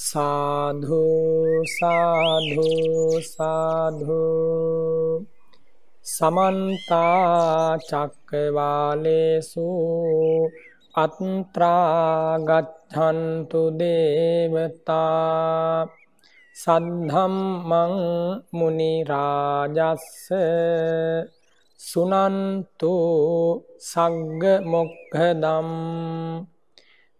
साधु साधु साधु समन्ता चक्रवालेषु अत्रा गच्छन्तु देवता सद्धम्मं मुनिराजस्स सुनन्तु सग्मुग्धम्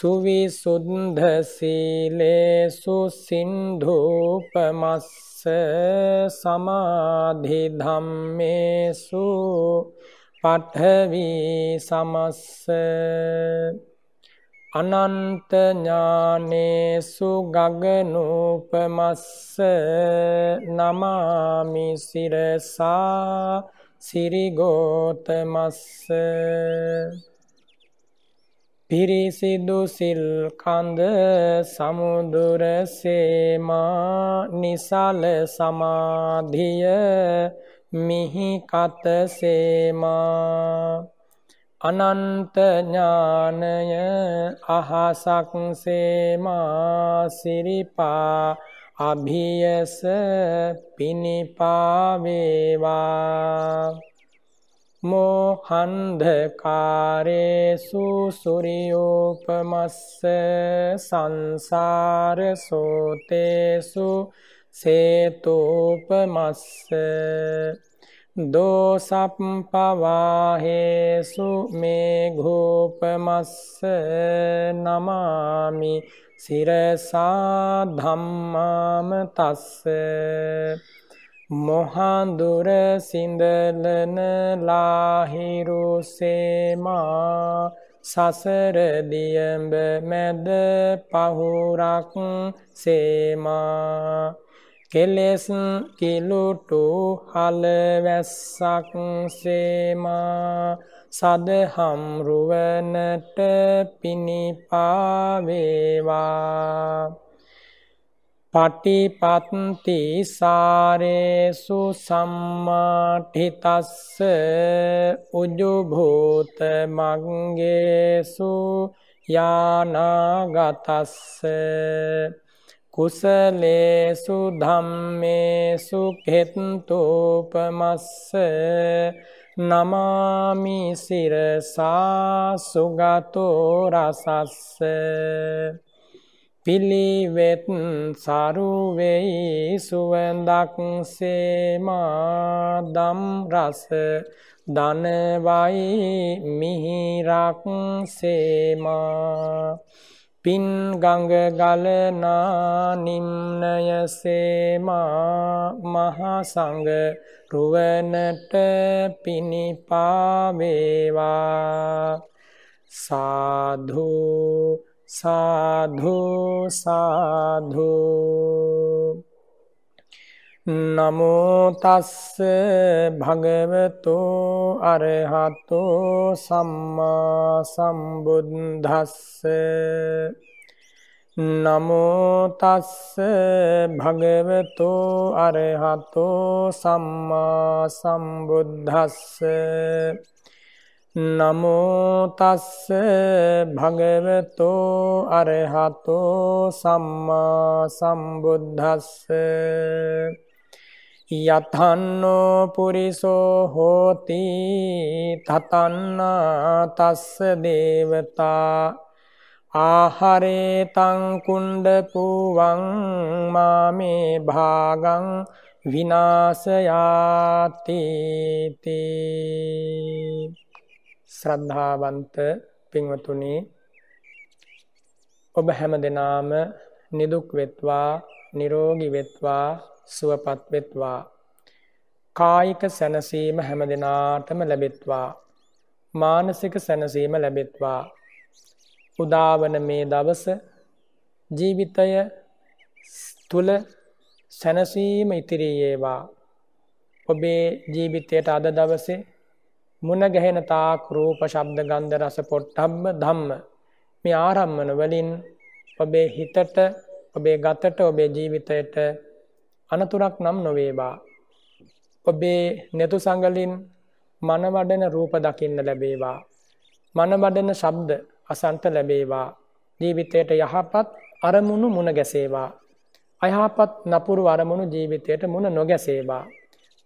සුවිසුද්ධ සීලේසු සින්ධූපමස්ස සමාධි ධම්මේසු පඨවි සමස්ස අනන්ත ඥානේසු ගගනූපමස්ස නමාමි සිරසා සිරිගෝතමස්ස පිරිසිදු සිල් කඳ සමුදුර සේමා නිසල සමාධිය මිහි කත සේමා අනන්ත ඥානය අහසක් සේමා සිරිපා අභියස පිනිපා වේවා මෝහන්ධකාරේසු සුරියෝපමස්ස සංසාර සෝතේසු සේතෝපමස්ස දෝසප්පවාහේසු මේ ගෝපමස්ස නමාමි සිරසා ධම්මාම තස්ස මොහඳුර සිඳලන ලාහිරුසේමා සසර දියඹ මැද පහුරක් සේමා කෙලෙස් කිලුටු හල වැස්සක් සේමා සදහම් රුවනට පිනිපාවේවා පටිපත්ති සාරේසු සම්මාටිතස්ස උජුභූත මංගේසු යානාගතස්ස කුසලේසු ධම්මේසු කෙත්තෝපමස්ස නමාමි සිරසා සුගතෝ රසස්ස පිළිවෙත් සරුවෙයි සුවඳක් සේමා දම් රස දනවයි මිහිරක් සේමා පින් ගඟ ගලනා නිම්නය සේමා මහා සංඝ රුවනට පිනිපා වේවා සාධූ සාධු සාධු නමෝ තස්ස භගවතු අරහතු සම්මා සම්බුද්දස්ස නමෝ තස්ස භගවතු අරහතු සම්මා සම්බුද්දස්ස නමෝතස්ස භගවතෝ අරහතෝ සම්මා සම්බුද්ධස්ස යතන්නෝ පුරිසෝ හෝති තතන්නා තස්ස දේවතා ආහරේ තංකුණ්ඩ පූවං මාමේ භාගං විනාසයාතිතේ ශ්‍රද්ධාවන්ත පින්වතුනි ඔබ හැම දෙනාම නිදුක් වෙත්වා නිරෝගී වෙත්වා සුවපත් වෙත්වා කායික සැනසීම හැම දෙනාටම ලැබෙත්වා මානසික සැනසීම ලැබෙත්වා උදාවන මේ දවස ජීවිතය තුළ සැනසීම ඉතිරීයේවා ඔබේ ජීවිතයට අද දවසේ මුණ ගැහෙන තාක් රූප ශබ්ද ගන්ධ රස පොට්ටබ්බ ධම්ම මේ ආරම්මන වලින් ඔබේ හිතට ඔබේ ගතට ඔබේ ජීවිතයට අනතුරක් නම් නොවේවා ඔබේ නෙතු සංගලින් මනවඩන රූප දකින්න ලැබේවා මනවඩන ශබ්ද අසන්ත ලැබේවා ජීවිතයට යහපත් අරමුණු මුණ ගැසේවා අයහපත් නපුරු අරමුණු ජීවිතයට මුණ නොගැසේවා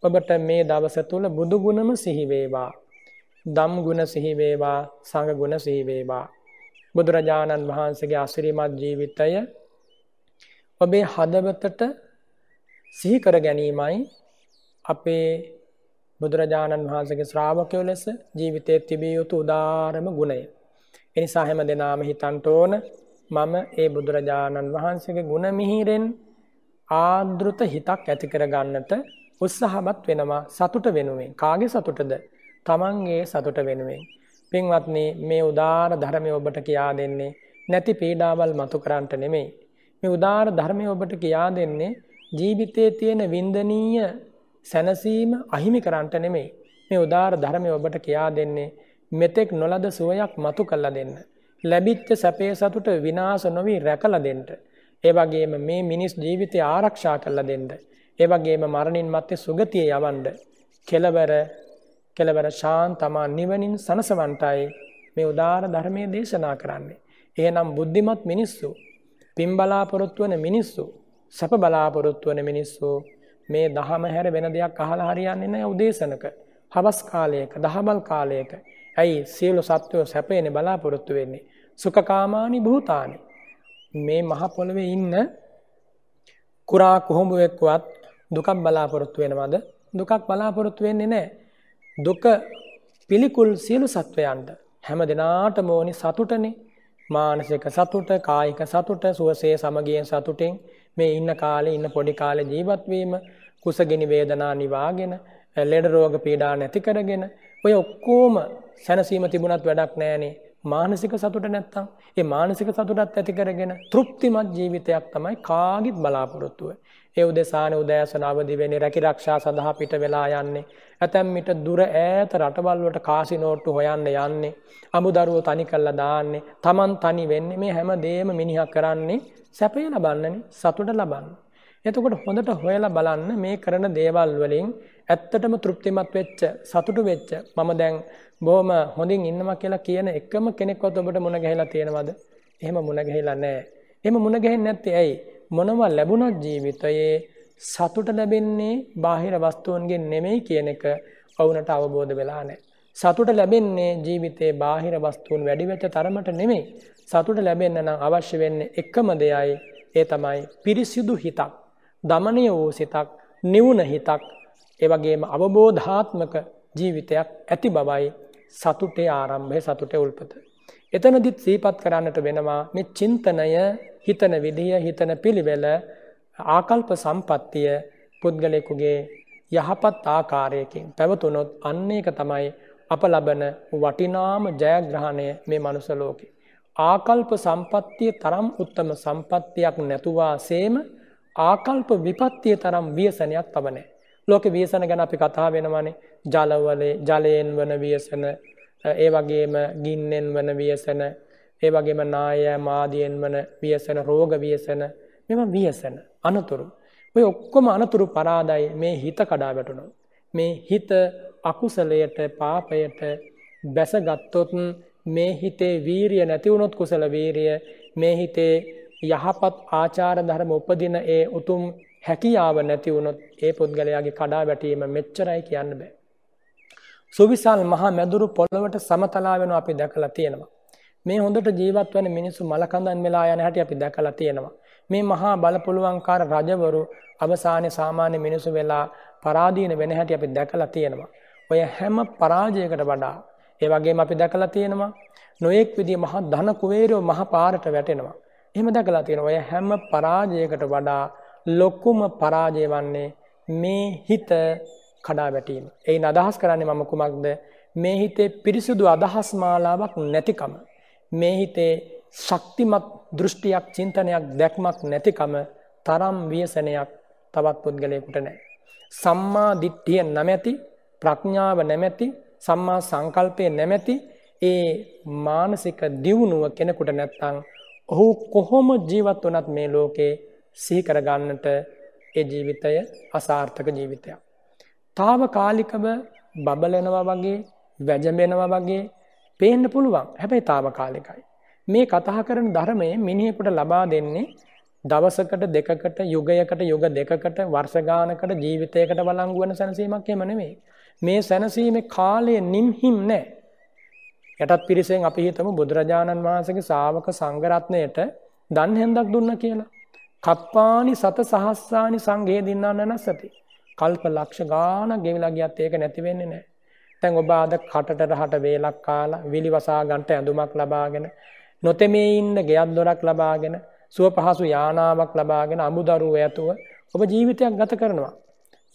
ඔබට මේ දවස තුළ බුදුගුණම සිහිවේවා දම් ගුණ සිහිවේවා සඟ ගුණ සිහිවේවා. බුදුරජාණන් වහන්සගේ අසිරිමත් ජීවිතය ඔබේ හදවතට සිහිකර ගැනීමයි අපේ බුදුරජාණන් වහන්සගේ ශ්‍රාවකයෝ ලෙස ජීවිතය තිබිය යුතු උදාරම ගුණය. එනිසා හැම දෙනාම හිතන්ට ඕන මම ඒ බුදුරජාණන් වහන්සේගේ ගුණ මිහිරෙන් ආදෘත හිතක් ඇති කරගන්නට උත්සාහමත් වෙනවා සතුට වෙනුවෙන් කාගේ සතුටද තමන්ගේ සතුට වෙනුවෙන්. පින්වත්නි මේ උදාර ධර්මය ඔබට කියා දෙන්නේ නැති පීඩාවල් මතු කරන්ට නෙමෙයි. මේ උදාර ධර්මය ඔබට කියා දෙන්නේ ජීවිතයේ තියෙන වින්දනීය සැනසීම අහිමි කරන්ට නෙමෙයි. මේ උදාර ධර්මය ඔබට කියා දෙන්නේ මෙතෙක් නොලද සුවයක් මතු කල්ල දෙන්න. ලැබිච්ච සැපේ සතුට විනාස නොවී රැකල දෙන්ට. ඒවගේම මේ මිනිස් ජීවිතය ආරක්ෂා කල්ල දෙන්න. ඒවගේම මරණින් මත්තේ සුගතිය යවන්ඩ. කෙලවර කෙලවර ශාන් තමා නිවනින් සනසවන්ටයි මේ උදාර ධර්මය දේශනා කරන්නේ. එහනම් බුද්ධිමත් මිනිස්සු. පින් බලාපොරොත්තුවන මිනිස්සු. සැප බලාපොරොත්තුවන මිනිස්සු මේ දහම හැර වෙන දෙයක් අහල හරියන්නේ නෑ උදේශනක. හවස් කාලයක දහබල් කාලයක. ඇයි සියලු සත්වයෝ සැපේන බලාපොරොත්තු වෙන්නේ. සුකකාමානි භූතානි. මේ මහපොළවේ ඉන්න කුරා කොහොඹුවෙක්වත් දුකක් බලාපොරොත්තු වෙනවද දුකක් බලාපොරොත්තු වෙන්නේ නෑ දුක පිළිකුල් සියලු සත්වයන්ට හැම දෙනාටම ඕනි සතුටනේ මානසික සතුට කායික සතුට සුවසේ සමගියෙන් සතුටෙන් මේ ඉන්න කාලේ ඉන්න පොඩි කාලේ ජීවත් වීම කුසගිනි වේදනා නිවාගෙන ලෙඩ රෝග පීඩා නැති කරගෙන ඔය ඔක්කොම සැනසීම තිබුණත් වැඩක් නැහනේ මානසික සතුට නැත්තම් ඒ මානසික සතුටත් ඇති කරගෙන තෘප්තිමත් ජීවිතයක් තමයි කාගෙත් බලාපොරොත්තුව ඒ උදෙසාන උදෑසන අවදි වෙන්නේ රැකිරක්ෂා සඳහා පිට වෙලා යන්නේ. ඇතැම් මිට දුර ඈත රටවල් වලට කාසිනෝට්ටු හොයන්න යන්නේ. අමුදරුවෝ තනි කරලා දාන්නේ. Taman තනි වෙන්නේ මේ හැම දෙයක්ම මිනිහා කරන්නේ සැපය ලබන්නනේ, සතුට ලබන්න. එතකොට හොඳට හොයලා බලන්න මේ කරන දේවල් වලින් ඇත්තටම තෘප්තිමත් වෙච්ච සතුටු වෙච්ච මම දැන් බොහොම හොඳින් ඉන්නවා කියලා කියන එකම කෙනෙක්වත් ඔබට මුණ ගැහිලා තියෙනවද? එහෙම මුණ ගැහිලා නැහැ. එහෙම මුණ ගැහෙන්නේ නැත්තේ ඇයි? මොනවා ලැබුණත් ජීවිතයේ සතුට ලැබෙන්නේ බාහිර වස්තුවන්ගෙන් නෙමෙයි කියන එක ඔවුනට අවබෝධ වෙලා නෑ. සතුට ලැබෙන්නේ ජීවිතේ බාහිර වස්තුන් වැඩිවෙච්ච තරමට නෙමෙයි. සතුට ලැබෙන්න නම් අවශ්‍ය වෙන්නේ එකම දෙයයි ඒ තමයි පිරිසිදු හිතක්. දමනය වූ සිතක් නිවුණ හිතක් එවගේම අවබෝධාත්මක ජීවිතයක් ඇති බවයි සතුටේ ආරම්භය සතුටේ උල්පත. එතනදිත් සීපත් කරන්නට වෙනවා මේ චින්තනය හිතන විදිහ හිතන පිළිවෙල ආකල්ප සම්පත්තිය පුද්ගලයෙකුගේ යහපත් ආකාරයකින් පැවතුනොත් අන්න එක තමයි අප ලබන වටිනාම ජයග්‍රහණය මේ මනුසලෝකේ. ආකල්ප සම්පත්තිය තරම් උත්තම සම්පත්තියක් නැතුවා සේම ආකල්ප විපත්තිය තරම් වියසනයක් තබනෑ. ලෝක වියසන ගැන අපි කතා වෙනවනේ ජලවලේ ජලයෙන් වන වියසන ඒ වගේම ගින්නෙන් වන ව්‍යසන ඒ වගේම නායෑම ආදියෙන් වන ව්‍යසන රෝග ව්‍යසන මෙම ව්‍යසන අනතුරු ඔය ඔක්කොම අනතුරු පරාදයි මේ හිත කඩා වැටුණු මේ හිත අකුසලයට පාපයට බැසගත්තොත් මේ හිතේ වීරිය නැතිවුණොත් කුසල වීරිය මේ හිතේ යහපත් ආචාර ධර්ම උපදින ඒ උතුම් හැකියාව නැතිවුණොත් ඒ පුද්ගලයාගේ කඩා වැටීම මෙච්චරයි කියන්න බෑ සුවිසල් මහා මැදුරු පොළොවට සමතලා වෙනවා අපි දැකලා තියෙනවා. මේ හොඳට ජීවත් වෙන මිනිස්සු මලකඳන් වෙලා යන හැටි අපි දැකලා තියෙනවා. මේ මහා බලපොළුවන්කාර රජවරු අවසානයේ සාමාන්‍ය මිනිස්සු වෙලා පරාදීන වෙන හැටි අපි දැකලා තියෙනවා. ඔය හැම පරාජයකට වඩා ඒ වගේම අපි දැකලා තියෙනවා නොඑක් විදිහ මහා ධන කුවේරයෝ මහා පාරට වැටෙනවා. එහෙම දැකලා තියෙනවා. ඔය හැම පරාජයකට වඩා ලොකුම පරාජය වන්නේ මේ හිත කඩා වැටීම. එයින් අදහස් කරන්නේ මම කුමක්ද මේ හිතේ පිරිසුදු අදහස් මාලාවක් නැතිකම. මේ හිතේ ශක්තිමත් දෘෂ්ටියක් චින්තනයක් දැක්මක් නැතිකම තරම් වියසනයක් තවත් පුද්ගලයකුට නෑ. සම්මා දිට්ඨිය නැමැති ප්‍රඥාව නැමැති සම්මා සංකල්පය නැමැති ඒ මානසික දියුණුව කෙනෙකුට නැත්තං ඔහු කොහොම ජීවත් වනත් මේ ලෝකේ සිහිකරගන්නට ඒ ජීවිතය අසාර්ථක ජීවිතයක්. තාව කාලිකව බබලෙනවා වගේ වැජමෙනවා වගේ පේන්න පුළුවන් හැබැයි තාව කාලෙකයි. මේ කතා කරන ධර්මය මිනිහෙකුට ලබා දෙන්නේ දවසකට දෙකකට යුගයකට යුග දෙකකට වර්ෂගානකට ජීවිතයකට වලංගුවන සැනසීමක් එමනවේ. මේ සැනසීම කාලය නිම්හිම් නෑ. යටත් පිරිසෙන් අපි හිතම බුදුරජාණන් වහන්සගේ සාවක සංගරත්නයට දන්හෙන්දක් දුන්න කියලා. කප්පානි සත සහස්සානි සංගේ දින්නන්න නැස්සති. කල්ප ලක්ෂ ගාන ගෙවිලා ගියත් ඒක නැති වෙන්නේ නෑ. තැන් ඔබ අද කටට රහට වේලක් කාලා විලිවසා ගන්ට ඇඳුමක් ලබාගෙන නොතෙමේ ඉන්න ගෙයක් දොරක් ලබාගෙන සුව පහසු යානාවක් ලබාගෙන අමුදරුව ඇතුව ඔබ ජීවිතයක් ගත කරනවා.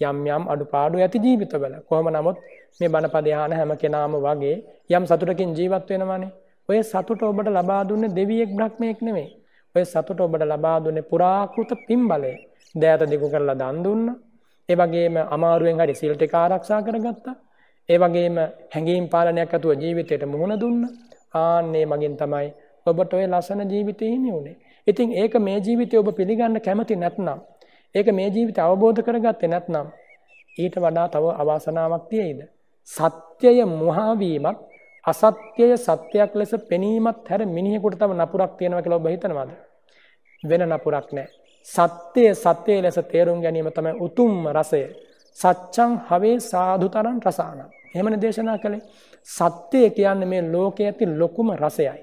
යම් යම් අඩුපාඩු ඇති ජීවිතවල කොහම නමුත් මේ බණපදයාන හැම කෙනාම වගේ යම් සතුටකින් ජීවත් වෙනවානේ ඔය සතුට ඔබට ලබා දුන්න දෙවියෙක් බ්‍රහ්මයෙක් නෙමේ ඔය සතුට ඔබට ලබා දුන්නේ පුරාකෘත පින් බලය දෑත දිගු කරලා දන් දුන්නා ඒ වගේම අමාරුවෙන් හරි සිල් ටික ආරක්ෂා කරගත්තා. ඒ වගේම හැඟීම් පාලනයක් ඇතුව ජීවිතයට මුහුණ දුන්න. ආන්නේ මගින් තමයි ඔබට ওই ලස්සන ජීවිතේ හිමි උනේ. ඉතින් ඒක මේ ජීවිතේ ඔබ පිළිගන්න කැමති නැත්නම්, ඒක මේ ජීවිතය අවබෝධ කරගත්තේ නැත්නම් ඊට වඩා තව අවාසනාවක් තියෙයිද? සත්‍යය මුහා වීමක් අසත්‍යය සත්‍යයක් ලෙස පෙනීමත් හැර මිනිහෙකුට තව නපුරක් තියෙනවා කියලා ඔබ හිතනවද? වෙන නපුරක් නැහැ. සත්‍යය සත්‍යය ලෙස තේරුම් ගැනීම තමයි උතුම්ම රසය. සච්චං හවේ සාධුතරන් රසාන. එහමන දේශනා කළේ සත්‍යය කියන්න මේ ලෝකය ඇති ලොකුම රසයයි.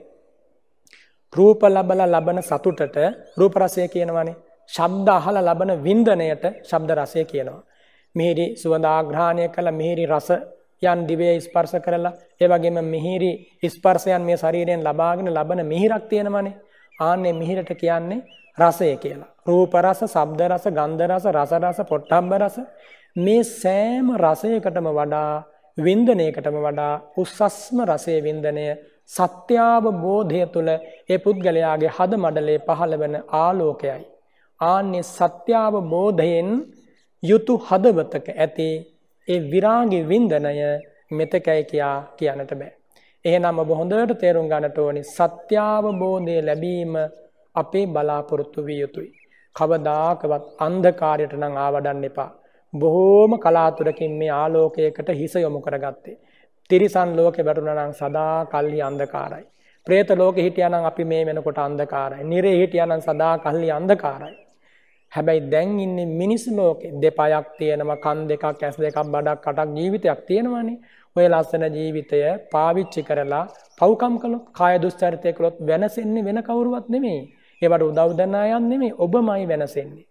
රූප ලබල ලබන සතුටට රූපරසය කියනවනේ ශබ්ද අහල ලබන වින්දනයට ශබ්ද රසය කියනවා. මිහිරි සුවදාග්‍රහණය කළ මිහිරි රස යන් දිවේ ස්පර්ස කරලා ඒවගේම මිහිරි ස්පර්සයන් මේ ශරීරයෙන් ලබාගෙන ලබන මිහිරක් තියෙනමනේ ආන්නේ මිහිරට කියන්නේ රසය කියලා. රූප රස, ශබ්ද රස, ගන්ධ රස, රස රස, පොට්ටම්බ රස මේ සෑම රසයකටම වඩා වින්දනයකටම වඩා උස්සස්ම රසයේ වින්දනය සත්‍යාවබෝධය තුළ ඒ පුද්ගලයාගේ හද මඩලේ පහළ වන ආලෝකයයි. ආන්නේ සත්‍යාවබෝධයෙන් යුතු හදවතක ඇති ඒ විරාගේ වින්දනය මෙතකැයි කියා කියන්නට බෑ. එහෙනම් ඔබ හොඳට තේරුම් ගන්නට ඕනි සත්‍යාවබෝධය ලැබීම අපේ බලාපොරොත්තු විය යුතුයි. කවදාකවත් අන්ධකාරයට නං ආවඩන්න එපා. බොහෝම කලාතුරකින් මේ ආලෝකයකට හිස යොමු කරගත්තේ. තිරිසන් ලෝකෙ වැටුණනං සදා කල්හි අන්දකාරයි. ප්‍රේත ලෝක හිටියනම් අපි මේ වෙනකොට අන්දකාරයි. නිරේ හිටියනම් සදා කල්හි අන්දකාරයි. හැබැයි දැන් ඉන්නේ මිනිස් ලෝකෙ දෙපයක් තියෙනවා කන් දෙකක් ඇස් දෙකක් බඩක් කටක් ජීවිතයක් තියෙනවානේ. ඔය ලස්සන ජීවිතය පාවිච්චි කරලා පව්කම් කළොත් කාය දුස්චරිතය කළොත් වෙනසෙන්නේ වෙන කවුරුවත් නෙමෙයි. ඒවට උදව්දනා යන්නේ මේ ඔබමයි වෙනසෙන්නේ.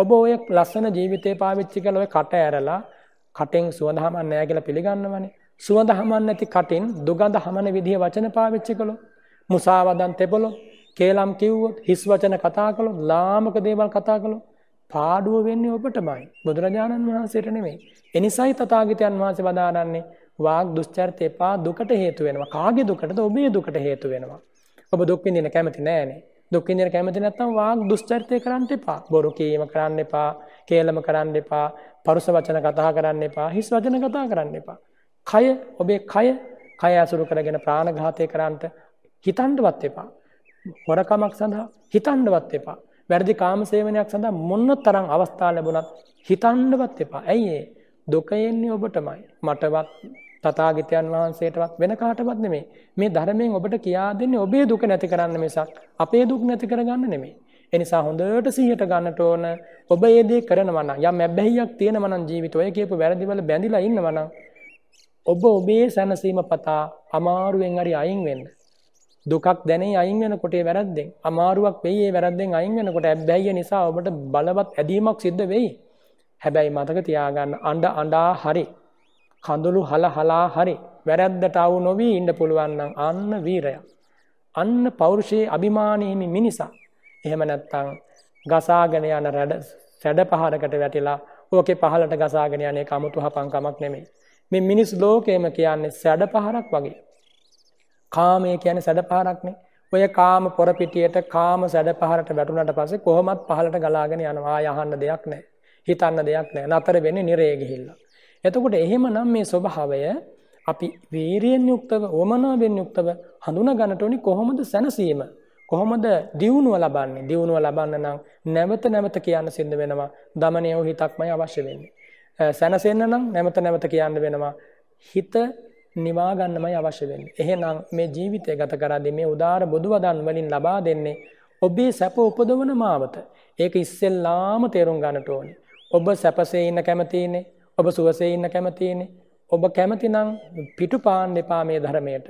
ඔබ ඔය ලස්සන ජීවිතය පාවිච්චි කළ ඔය කට ඇරලා කටෙන් සුවඳ හමන්න නෑ කියලා පිළිගන්නවනේ. සුවඳ හමන්න ඇති කටින් දුගඳ හමන විදිහ වචන පාවිච්චි කළොත් මුසාවදන් තෙබලොත් කේලම් කිව්වොත් හිස් වචන කතා කළොත් ලාමක දේවල් කතා කළොත් පාඩුව වෙන්නේ ඔබටමයි බුදුරජාණන් වහන්සේට නෙමෙයි. එනිසයි තථාගතයන් වහන්සේ වදාරන්නේ වාග් දුස්චරිත එපා දුකට හේතු වෙනවා. කාගේ දුකටද ඔබේ දුකට හේතු වෙනවා. ඔබ දුක් විඳින්න කැමති නෑනේ. දුක්කින්දර කැමති නැත්තම් වාක් දුස්චරිතය කරන්න එපා බොරු කීම කරන්න එපා කේලම කරන්න එපා පරුස වචන කතා කරන්න එපා හිස් වචන කතා කරන්න එපා. කය ඔබේ කය කය ඇසුරු කරගෙන ප්‍රාණඝාතය කරන්නට හිතන්ඩවත් එපා. හොරකමක් සඳහා හිතන්ඩවත් එපා. වැරදි කාම සේවනයක් සඳහා මොන්න තරම් අවස්ථා ලැබුණත් හිතන්ඩවත් එපා ඇයිඒ දුකයෙන්නේ ඔබටමයි මටවත් තථාගතයන් වහන්සේටවත් වෙන කාටවත් නෙමෙයි. මේ ධර්මයෙන් ඔබට කියා දෙන්නේ ඔබේ දුක නැති කරන්න මිසක් අපේ දුක් නැති කරගන්න නෙමෙයි. ඒ නිසා හොඳට සිහියට ගන්නට ඕන ඔබ මේ දේ කරනවා නම් යම් ඇබ්බැහියක් තියෙනවා නම් ජීවිතය ඔය කියපු වැරදිවල බැඳිලා ඉන්නවා නම් ඔබ ඔබේ සැනසීම පතා අමාරුවෙන් හරි අයින් වෙන්න. දුකක් දැනේ අයින් වෙනකොට ඒ වැරද්දෙන් අමාරුවක් වෙයි ඒ වැරද්දෙන් අයින් වෙනකොට ඇබ්බැහිය නිසා ඔබට බලවත් ඇදීමක් සිද්ධ වෙයි. හැබැයි මතක තියාගන්න අඬ අඬා හරි කඳුළු හල හලා හරි වැරැද්දට අවු නොවී ඉන්න පුළුවන්නම් අන්න වීරය. අන්න පෞරුෂයේ අභිමානයහිමි මිනිසා. එහෙම නැත්තං ගසාගෙන යන රැඩ සැඩ පහරකට වැටිලා ඕකෙ පහලට ගසාගෙන යනේ කමුතු හපංකමක් නෙමෙයි. මෙ මිනිස් ලෝකයම කියන්නේ සැඩ පහරක් වගේ. කාමය කියන සැඩ පහරක්නේ ඔය කාම පොරපිටියට කාම සැඩ පහරට වැටුනට පසේ කොහොමත් පහලට ගලාගෙන යනවා යහන්න දෙයක් නෑ. හිතන්න දෙයක් නෑ නතර වෙන්නේ නිරේගිහිල්ලා. එතකොට එහෙමනම් මේ ස්වභාවය අපි වීරියෙන් යුක්තව වමනාවෙන් යුක්තව හඳුනා ගන්නට ඕනි කොහොමද සැනසීම කොහොමද දියුණුව ලබන්නේ දියුණුව ලබන්න නම් නැවත නැවත කියන්න සිද්ධ වෙනවා দমনය වූ හිතක්මයි අවශ්‍ය වෙන්නේ සැනසෙන්න නම් නැවත නැවත කියන්න වෙනවා හිත නිවා ගන්නමයි අවශ්‍ය වෙන්නේ එහෙනම් මේ ජීවිතය ගත කරද්දී මේ උදාාර බුදුවදන් වලින් ලබා දෙන්නේ ඔබේ සැප උපදවන මාවත ඒක ඉස්සෙල්ලාම තේරුම් ගන්නට ඕනි ඔබ සැපසේ ඉන්න කැමතිනේ ඔබ සුවසේ ඉන්න කැමතිනේ. ඔබ කැමතිනම් පිටු පාන්න එපා මේ ධර්මයට.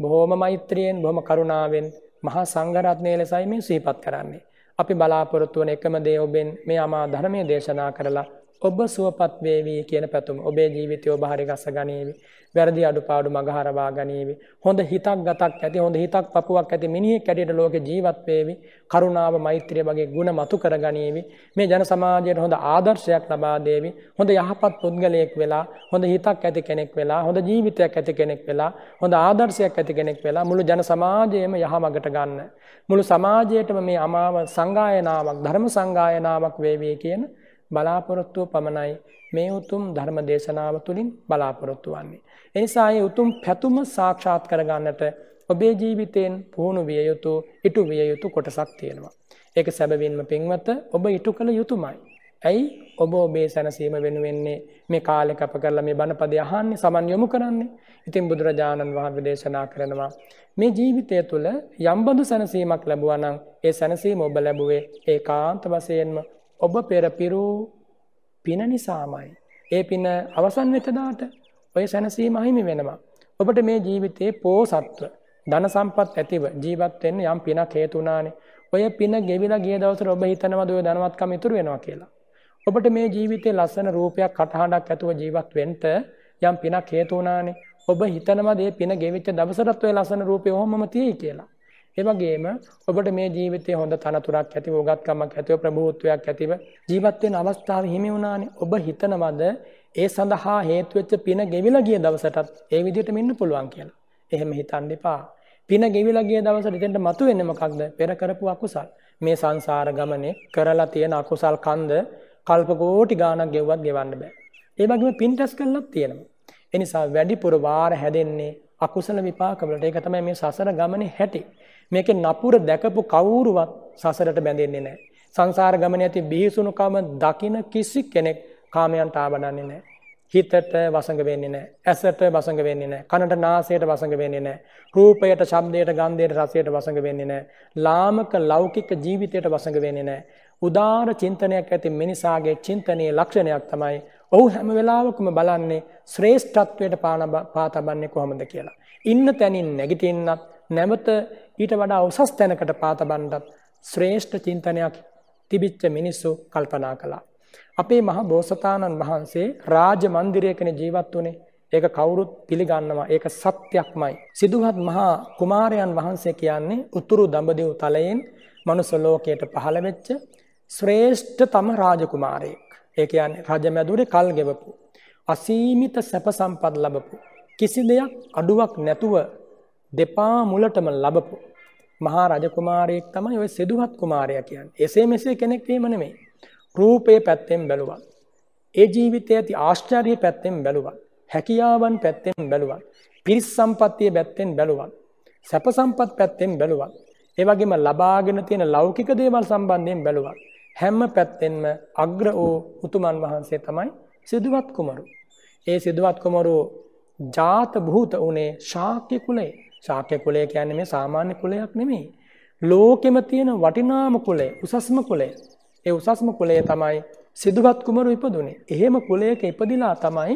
බොහොම මෛත්‍රියෙන් බොහොම කරුණාවෙන් මහා සංඝරත්නය ලෙසයි මේ සිහිපත් කරන්නේ. අපි බලාපොරොත්තු වන එකම දේ ඔබෙන් මේ අමා ධර්මයේ දේශනා කරලා ඔබ සුවපත් වේවි කියන පැතුම ඔබේ ජීවිතය ඔබ හරි ගස ගනීවි. වැරදි අඩුපාඩු මගහරවා ගනීවි. හොඳ හිතක් ගතක් ඇති හොඳ හිතක් පපුවක් ඇති මිනිහෙක් ඇටියට ලෝකේ ජීවත් වේවි. කරුණාව, මෛත්‍රිය වගේ ගුණ මතු කර ගනීවි. මේ ජන සමාජයට හොඳ ආදර්ශයක් ලබා දේවි. හොඳ යහපත් පුද්ගලයෙක් වෙලා, හොඳ හිතක් ඇති කෙනෙක් වෙලා, හොඳ ජීවිතයක් ඇති කෙනෙක් වෙලා, හොඳ ආදර්ශයක් ඇති කෙනෙක් වෙලා මුළු ජන සමාජයම යහමගට ගන්න. මුළු සමාජයටම මේ අමාව සංගායනාවක්, ධර්ම සංගායනාවක් වේවි කියන බලාපොරොත්තුව පමණයි මේ උතුම් ධර්ම දේශනාව තුළින් බලාපොරොත්තු වන්නේ. එනිසායේ උතුම් පැතුම සාක්ෂාත් කරගන්නට ඔබේ ජීවිතයෙන් පුහුණු විය යුතු ඉටු විය යුතු කොටසක් තියෙනවා. ඒක සැබවින්ම පින්වත ඔබ ඉටු කළ යුතුමයි. ඇයි ඔබ ඔබේ සැනසීම වෙනුවෙන්නේ මේ කාලෙ කප කරලා මේ බණපදය අහන්නේ සමන් යොමු කරන්නේ. ඉතින් බුදුරජාණන් වහන්සේ දේශනා කරනවා මේ ජීවිතය තුළ යම්බඳු සැනසීමක් ලැබුවා නම් ඒ සැනසීම ඔබ ලැබුවේ ඒකාන්ත වශයෙන්ම ඔබ පෙරපිරූ පින නිසාමයි. ඒ පින අවසන් වෙතදාට ඔය සැනසීම අහිමි වෙනවා. ඔබට මේ ජීවිතයේ පෝසත්ව ධන සම්පත් ඇතිව ජීවත්වෙන්න යම් පිනක් හේතුනානේ ඔය පින ගෙවිලා ගේ දවසර ඔබ හිතනවද ඔය ධනවත්කම ඉතුරු වෙනවා කියලා. ඔබට මේ ජීවිතයේ ලස්සන රූපයක් කටහඬක් ඇතුව ජීවත් වෙන්න යම් පිනක් හේතුනානේ ඔබ හිතනවද මේ පින ගෙවිච්ච දවසටත් ඔය ලස්සන රූපය ඔහොමම තියෙයි කියලා. ඒ වගේම ඔබට මේ ජීවිතයේ හොඳ තනතුරක් ඇතිව උගත්කමක් ඇතිව ප්‍රභූත්වයක් ඇතිව ජීවත් වෙන අවස්ථාව හිමි වුණානේ. ඔබ හිතනවද ඒ සඳහා හේතු වෙච්ච පින ගෙවිලා ගිය දවසටත් ඒ විදිහටම ඉන්න පුළුවන් කියලා. එහෙම හිතන්න එපා. පින ගෙවිලා ගිය දවසට ඉතින්ට මතුවෙන්නේ මොකක්ද? පෙර කරපු අකුසල්. මේ සංසාර ගමනේ කරලා තියෙන අකුසල් කන්ද කල්ප කෝටි ගාණක් ගෙවුවත් ගෙවන්න බෑ. ඒ වගේම පින් රැස් කරලත් තියෙනවා. ඒ නිසා වැඩිපුර වාර හැදෙන්නේ අකුසල විපාක වලට. ඒක තමයි මේ සසර ගමනේ හැටි. මේකේ නපුර දැකපු කවුරුවත් සසරට බැඳෙන්නේ නැහැ. සංසාර ගමනේ ඇති බිහිසුණුකම දකින කිසි කෙනෙක් කාමයන්ට ආවඩන්නේ නැහැ. හිතට වසඟ වෙන්නේ නැහැ. ඇසට වසඟ වෙන්නේ නැහැ. කනට නාසයට වසඟ වෙන්නේ නැහැ. රූපයට, ශබ්දයට, ගන්ධයට, රසයට වසඟ වෙන්නේ නැහැ. ලාමක ලෞකික ජීවිතයට වසඟ වෙන්නේ නැහැ. උදාාර චින්තනයක් ඇති මිනිසාගේ චින්තනයේ ලක්ෂණයක් තමයි ඔහු හැම වෙලාවකම බලන්නේ ශ්‍රේෂ්ඨත්වයට පාතබන්නේ කොහොමද කියලා. ඉන්න තැනින් නැගිටින්නත් නැමත ඊට වඩා උසස් තැනකට පාතබණ්ඩත් ශ්‍රේෂ්ඨ චින්තනයක් තිබිච්ච මිනිස්සු කල්පනා කළා. අපේ මහ බෝසතාණන් වහන්සේ රාජ මන්දිරයකන ජීවත් වනේ ඒක කවුරුත් පිළිගන්නවා ඒක සත්‍යයක්මයි. සිදුහත් මහා කුමාරයන් වහන්සේ කියන්නේ උතුරු දඹදිව් තලයෙන් මනුසලෝකයට පහළ වෙච්ච ශ්‍රේෂ්ඨතම රාජකුමාරයෙක්. ඒ කියන්නේ රජමැදුරේ කල් ගෙවපු අසීමිත සැප සම්පත් ලැබපු කිසි දෙයක් අඩුවක් නැතුව දෙපා මුලටම ලැබපු මහා රජ කුමාරයෙක් තමයි ওই සිදුහත් කුමාරයා කියන්නේ. එසේ මෙසේ කෙනෙක් වීම නෙමෙයි. රූපේ පැත්තෙන් බැලුවා. ඒ ජීවිතයේ ඇති ආශ්චර්ය පැත්තෙන් බැලුවා. හැකියාවන් පැත්තෙන් බැලුවා. පිරිස් සම්පත්තිය පැත්තෙන් බැලුවා. සැප සම්පත් පැත්තෙන් බැලුවා. ඒ වගේම ලබාගෙන තියෙන ලෞකික දේවල් සම්බන්ධයෙන් බැලුවා. හැම පැත්තෙන්ම අග්‍ර වූ උතුමන් වහන්සේ තමයි සිදුවත් කුමරු. ඒ සිදුවත් කුමරු ජාත භූත වනේ ශාක්‍ය කුලේ ශාක්‍ය කුලේ කියන්නේ මේ සාමාන්‍ය කුලයක් නෙමෙයි. ලෝකෙම තියෙන වටිනාම කුලේ උසස්ම කුලේ. ඒ උසස්ම කුලේ තමයි සිදුවත් කුමරු ඉපදුනේ. එහෙම කුලයක ඉපදිලා තමයි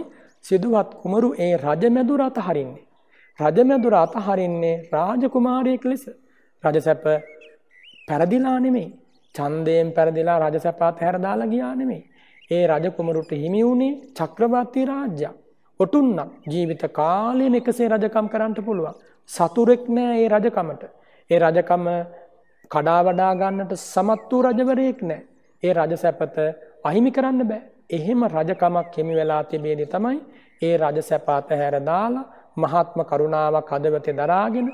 සිදුවත් කුමරු ඒ රජමැදුර අතහරින්නේ. රජමැදුර අතහරින්නේ රාජකුමාරයෙක් ලෙස. රජසැප පැරදිලා නෙමෙයි. ඡන්දයෙන් පෙරදිලා රජසැපත් හැර දාලා ගියා නෙමෙයි. ඒ රජ කුමරුට හිමි වුණේ චක්‍රවර්ති රාජ්‍යයක්. ඔටුන්නක් ජීවිත කාලයම එකසේ රජකම් කරන්න පුළුවන්. සතුරෙක් නෑ ඒ රජකමට. ඒ රජකම කඩාවඩා ගන්නට සමත් වූ රජවරයෙක් නෑ. ඒ රජසැපත අහිමි කරන්න බෑ. එහෙම රජකමක් හිමි වෙලා තිබේදී තමයි ඒ රජසැප අතහැර දාලා මහාත්ම කරුණාවක් හදවතේ දරාගෙන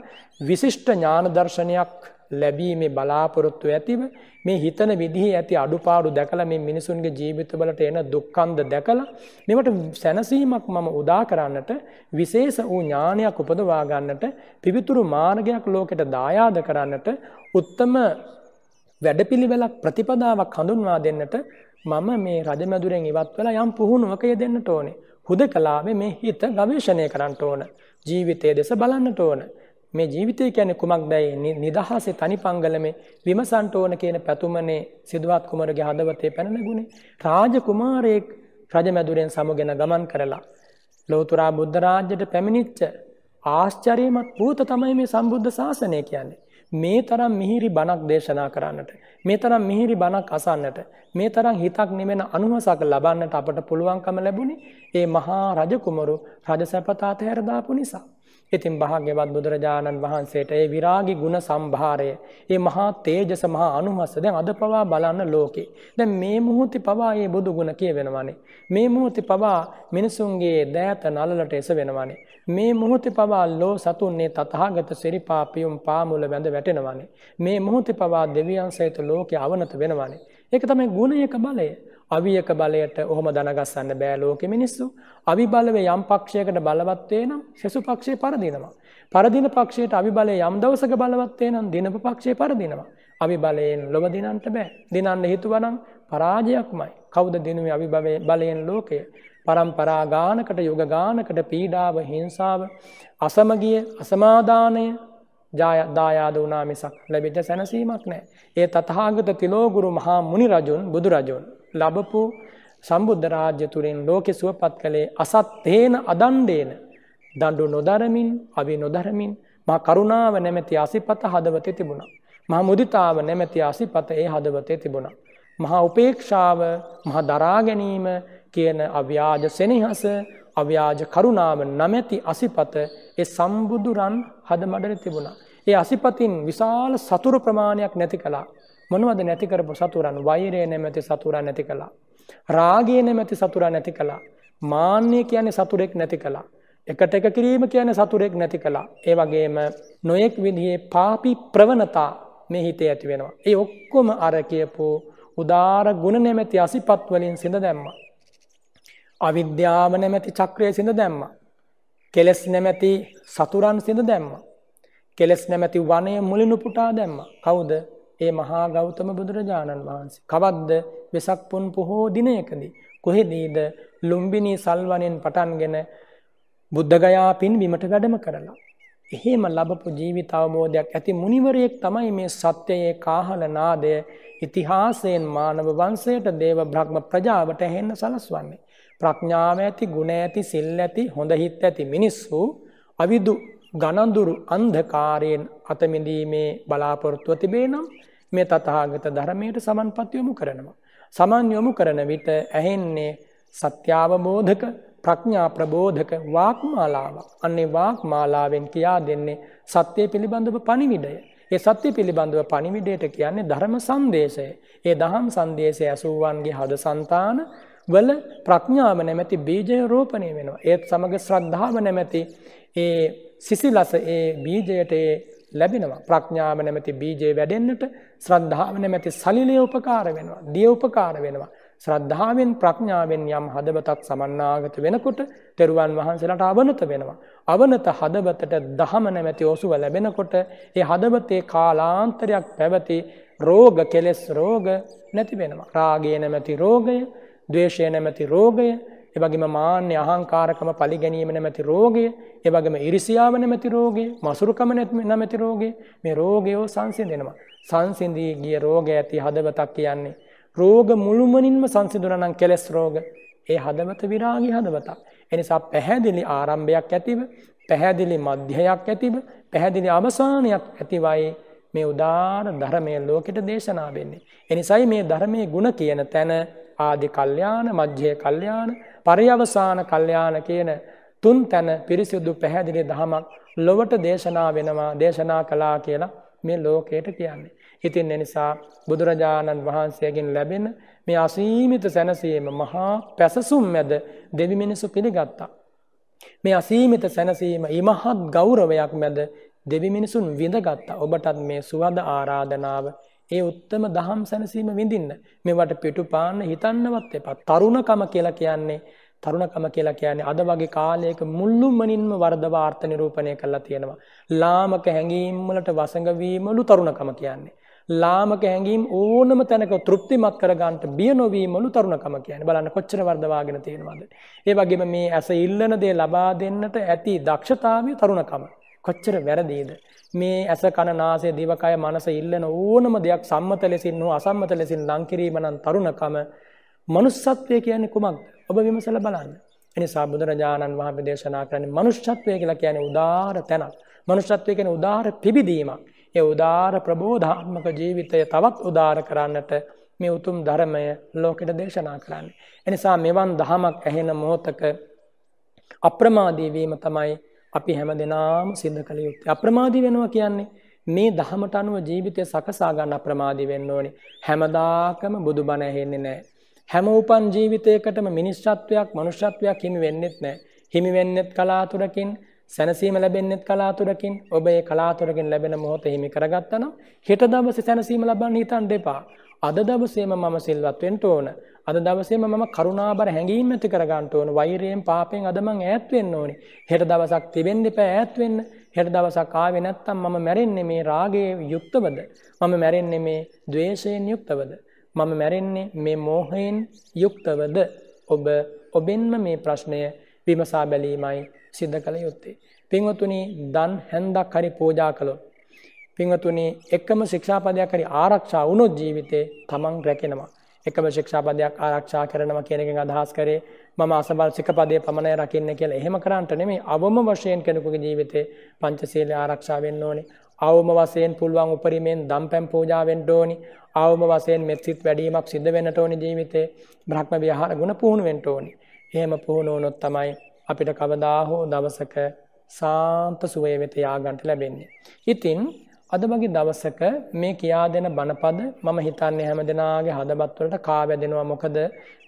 විශිෂ්ට ඥාන දර්ශනයක් ලැබීමේ බලාපොරොත්තු ඇතිව මේ හිතන විදිහ ඇති අඩුපාඩු දැකලා මේ මිනිසුන්ගේ ජීවිතවලට එන දුක්ඛන්ද දැකලා මෙවට සැනසීමක් මම උදා කරන්නට විශේෂ වූ ඥානයක් උපදවා ගන්නට පිවිතුරු මාර්ගයක් ලෝකෙට දායාද කරන්නට උත්තම වැඩපිළිවෙලක් ප්‍රතිපදාවක් හඳුන්වා දෙන්නට මම මේ රජමැදුරෙන් ඉවත් වෙලා යම් පුහුණුවක යෙදෙන්නට ඕනේ. හුදකලාවේ මේ හිත ගවේෂණය කරන්නට ඕන. ජීවිතයේ දෙස බලන්නට ඕන. මේ ජීවිතය කියන්නේ කුමක්දයි නිදහසේ තනි පංගලමේ විමසන්ට ඕන කියන පැතුමනේ සිදුවත් කුමරගේ හදවතේ පැන නැගුණේ රාජ කුමාරයෙක් රජමැදුරෙන් සමුගෙන ගමන් කරලා ලෞතුරා බුද්ධ රාජ්‍යයට පැමිණිච්ච ආශ්චර්යමත් භූත තමයි මේ සම්බුද්ධ ශාසනය කියන්නේ මේ තරම් මිහිරි බණක් දේශනා කරන්නට මේ තරම් මිහිරි බණක් අසන්නට මේ තරම් හිතක් නිමෙන අනුහසක් ලබන්නට අපට පුළුවන්කම ලැබුණේ ඒ මහා රජ කුමරු රජ සැපතාත හැර දාපු නිසා ඉතින් භාග්‍යවත් බුදුරජාණන් වහන්සේට ඒ විරාගි ගුණ සම්භාරය, ඒ මහා තේජස මහා අනුහස දැන් අද පවා බලන්න ලෝකේ. දැන් මේ මොහොතේ පවා මේ බුදු ගුණ කියවෙනවානේ. මේ මොහොතේ පවා මිනිසුන්ගේ දෑත නලලට එස වෙනවානේ. මේ මොහොතේ පවා ලෝ සතුන්නේ තථාගත සිරිපාපියුම් පාමුල වැඳ වැටෙනවානේ. මේ මොහොතේ පවා දෙවියන් සහිත ලෝකේ අවනත වෙනවානේ. ඒක තමයි ගුණයක බලය. අවියක බලයට ඔහොම දනගස්සන්න බෑලෝක මිනිස්සු අවිබලව යම් පක්ෂයකට බලවත්වේ නම් සෙසු පක්ෂය පරදිනවා. පරදින පක්ෂයට අවිබලය යම් දවසක බලවත්වේ නම් දිනප පක්ෂය පරදිනවා. අවිබලයෙන් ලොව දිනන්ට බෑ දිනන්න හිතුවනම් පරාජයක්මයි කෞද දිනුව අවිභවය බලයෙන් ලෝකය. පරම්පරාගානකට යුග ගානකට පීඩාව හිංසාව අසමගිය අසමාධානය ජයදායාද වනාමිසක් ලැබිට සැනසීමක් නෑ. ඒ තතාගත තිලෝගුරු මහා මුනි රජුන් බුදුරජුන් ලබපු සම්බුද්ධ රාජ්‍ය තුළින් ලෝකෙ සුවපත් කළේ අසත්තේන අදන්ඩේන දඩු නොදරමින් අවි නොදරමින් මා කරුණාව නැමැති අසිපත හදවතය තිබුණා. මහ මුදිතාව නැමැති අසිපත ඒ හදවතය තිබුණා. මහා උපේක්ෂාව මහ දරාගැනීම කියන අව්‍යාජ සෙනෙහස අව්‍යාජ කරුණාව නමැති අසිපත ඒ සම්බුදුරන් හදමඩල තිබුණා. ඒ අසිපතින් විශාල සතුරු ප්‍රමාණයක් නැති කලා මොනවද නැති කරපු සතුරන් වෛරය නැමැති සතුරා නැති කළා. රාගේ නැමැති සතුරා නැති කළා. මාන්‍ය කියන්නේ සතුරෙක් නැති කළා. එකට එක කිරීම කියන සතුරෙක් නැති කළා. ඒ වගේම නොයෙක් විදිහේ පාපි ප්‍රවණතා මේ හිතේ ඇති වෙනවා. ඒ ඔක්කොම අර කියපු උදාර ගුණ නැමැති අසිපත් වලින් සිඳ දැම්ම. අවිද්‍යාව නැමැති චක්‍රය සිඳ දැම්ම. කෙලෙස් නැමැති සතුරන් සිඳ දැම්ම. කෙලෙස් නැමැති වනය මුලිනුපුටා දැම්ම. කවුද ඒ මහා ගෞතම බුදුරජාණන් වහන්සේ. කවද්ද වෙසක් පුන් පොහෝ දිනයකදී. කොහෙදීද ලුම්බිනී සල්වනෙන් පටන්ගෙන බුද්ධගයා පින් බිමට වැඩම කරලා. එහෙම ලබපු ජීවිත අවබෝධයක් ඇති මුනිවරයෙක් තමයි මේ සත්‍යයේ කාහල නාදය ඉතිහාසයෙන් මානව වංශයට දේව බ්‍රහ්ම ප්‍රජාවට ඇහෙන්න සලස්වන්නේ. ප්‍රඥාව ඇති ගුණ ඇති සිල් ඇති හොඳ හිත් ඇති මිනිස්සු අවිදු ගණඳුරු අන්ධකාරයෙන් අතමිදීමේ බලාපොරොත්තුව තිබේ නම් මේ තතාගත ධරමයට සමන්පත්යොමු කරනවා. සමන් යොමු කරන විට ඇහෙන්නේ සත්‍යාවබෝධක ප්‍රඥා ප්‍රබෝධක වාක්මාලාව. අන්නේ වාක්මාලාවෙන් කියා දෙන්නේ සත්‍යය පිළිබඳව පනිවිඩය. ඒ සත්‍ය පිළිබඳව පනිවිඩයට කියන්නේ ධර්ම සංදේශය. ඒ දහම් සංදේශය ඇසූවන්ගේ හද සන්තාන වල ප්‍රඥාව නැමැති බීජය රෝපණය වෙනවා. ඒත් සමඟ ශ්‍රද්ධාව නැමැති ඒ සිසිලස ඒ බීජයට ලැබෙනවා. ප්‍රඥාව නැමැති බීජය වැඩෙන්න්නට ශ්‍රද්ධාව නැමැති සලිලය උපකාර වෙනවා. දිය උපකාර වෙනවා. ශ්‍රද්ධාවෙන් ප්‍රඥාවෙන් යම් හදවතක් සමන්නාගත වෙනකොට තෙරුවන් වහන්සේලාට අවනත වෙනවා. අවනත හදවතට දහම නැමැති ඔසුව ලැබෙනකොට ඒ හදවතේ කාලාන්තරයක් පැවති රෝග කෙලෙස් රෝග නැති වෙනවා. රාගය නැමැති රෝගය, ද්වේෂය නැමැති රෝගය, එවගේම මාන්‍ය අහංකාරකම පරිගැනීම නැමැති රෝගය, එවගේම ඉරිසියාව නැමැති රෝගය, මසුරුකම නැමැති රෝගය මේ රෝගයෝ සංසිඳෙනවා. සංසිඳී ගිය රෝග ඇති හදවතක් කියන්නේ රෝග මුළුමනින්ම සංසිඳුණා නම් කෙලස් රෝග. ඒ හදවත විරාගී හදවතක්. එනිසා පැහැදිලි ආරම්භයක් ඇතිව, පැහැදිලි මධ්‍යයක් ඇතිව, පැහැදිලි අවසානයක් ඇතිවයි මේ උදාන ධර්මය ලෝකෙට දේශනා වෙන්නේ. එනිසයි මේ ධර්මයේ ಗುಣ කියන තැන ආදි කල්යාණ, මධ්‍ය කල්යාණ, පරියවසාන කල්යාණ කියන තුන් තැන පිරිසිුදු පැහැදිලි දහමක් ලොවට දේශනා වෙනවා දේශනා කලා කියලා මේ ලෝකයට කියන්නේ. ඉතින් එනිසා බුදුරජාණන් වහන්සේගෙන් ලැබෙන මේ අසීමිත සැනසීම මහා පැසසුම් මැද දෙවි මිනිසු පිළිගත්තා. මේ අසීමිත සැනසීම ඉමහත් ගෞරවයක් මැද දෙවි මිනිසුන් විඳගත්තා ඔබටත් මේ සුවද ආරාධනාව ඒ උත්තම දහම් සැනසීම විඳින්න. මේවට පිටුපාන්න හිතන්නවත් එපා. තරුණකම කියලා කියන්නේ තරුණකම කියලා කියන්නේ අද වගේ කාලයක මුළුමනින්ම වර්ධවා අර්ථ නිරූපණය කරලා තියෙනවා. ලාමක හැඟීම් වලට වසඟ වීමලු තරුණකම කියන්නේ. ලාමක හැඟීම් ඕනම තැනක තෘප්තිමත් කරගන්නට බිය නොවීමලු තරුණකම කියන්නේ. බලන්න කොච්චර වර්ධවාගෙන තියෙනවද. ඒ වගේම මේ ඇස ඉල්ලන දේ ලබා දෙන්නට ඇති දක්ෂතාවය තරුණකම. කොච්චර වැරදීද. මේ ඇස කන නාසය දිවකය මනස ඉල්ලන ඕනම දෙයක් සම්මත ලෙසින් හෝ අසම්මත ලෙසින් ලං කිරීම නම් තරුණකම මනුස්සත්වය කියන්නේ කුමක්ද? ඔබ විමසලා බලන්න. එනිසා බුදුරජාණන් වහන්සේ දේශනා කරන්නේ මනුෂ්‍යත්වය කියලා කියන්නේ උදාාර තැනක්. මනුෂ්‍යත්වය කියන්නේ උදාාර පිබිදීමක්. ඒ උදාාර ප්‍රබෝධාත්මක ජීවිතය තවත් උදාාර කරන්නට මේ උතුම් ධර්මය ලෝකෙට දේශනා කරන්නේ. එනිසා මෙවන් දහමක් ඇහෙන මොහොතක අප්‍රමාදී වීම තමයි අපි හැම දෙනාම සිද්ධ කළ යුත්තේ. අප්‍රමාදී වෙනවා කියන්නේ මේ දහමට අනුව ජීවිතය සකසා ගන්න අප්‍රමාදී වෙන්න ඕනේ. හැමදාකම බුදුබණ ඇහෙන්නේ නැහැ. හැම උපන් ජීවිතයකටම මිනිස්සත්වයක්, මනුෂ්‍යත්වයක් හිමි වෙන්නෙත් නැහැ. හිමි වෙන්නෙත් කලාතුරකින්, සැනසීම ලැබෙන්නෙත් කලාතුරකින්. ඔබ ඒ කලාතුරකින් ලැබෙන මොහොත හිමි කරගත්තා නම් හෙට දවසේ සැනසීම ලබන්න හිතන්න එපා. අද දවසේම මම සිල්වත් වෙන්න ඕන. අද දවසේම මම කරුණාබර හැඟීම් ඇති කර ගන්න ඕන. වෛරයෙන් පාපෙන් අද මං ඈත් වෙන්න ඕනේ. හෙට දවසක් තිබෙන්න එපා ඈත් වෙන්න. හෙට දවසක් ආවේ නැත්තම් මම මැරෙන්නේ මේ රාගයේ යුක්තවද? මම මැරෙන්නේ මේ ద్వේෂයෙන් යුක්තවද? මම මැරෙන්නේ මේ මෝහයෙන් යුක්තවද? ඔබ ඔබෙන්ම මේ ප්‍රශ්නය විමසා බැලීමයි සිද්ධ කළ යුත්තේ. පින්වතුනි, දන් හැන්දක් හරි පූජා කළොත් පින්වතුනි එකම ශික්ෂාපදයක් හරි ආරක්ෂා වුණොත් ජීවිතේ තමන් රැකෙනවා. එකම ශික්ෂාපදයක් ආරක්ෂා කරනවා කියන එකෙන් අදහස් කරේ මම අසබල් සිකපදේ පමණයි රකින්න කියලා. එහෙම කරන්නට නෙමෙයි අවම වශයෙන් කෙනෙකුගේ ජීවිතේ පංචශීලය ආරක්ෂා වෙන්න ඕනේ. අවම වශයෙන් පුළුවන් උපරිමයෙන් දම්පැම් පූජා වෙන්න ඕනි. අවම වශයෙන් මෙත්සිත වැඩිවීමක් සිද්ධ වෙන්නට ඕනි ජීවිතේ. බ්‍රහ්ම විහාර ගුණ පුහුණු වෙන්න ඕනි. එහෙම පුහුණු වුණොත් තමයි අපිට කවදා හෝ දවසක සාන්ත සුවය වෙත යආගන්ට ලැබෙන්නේ. ඉතින් අද වගේ දවසක මේ කියා දෙන බණපද මම හිතන්නේ හැම දෙනාගේ හදවත් වලට කාවැදෙනවා මොකද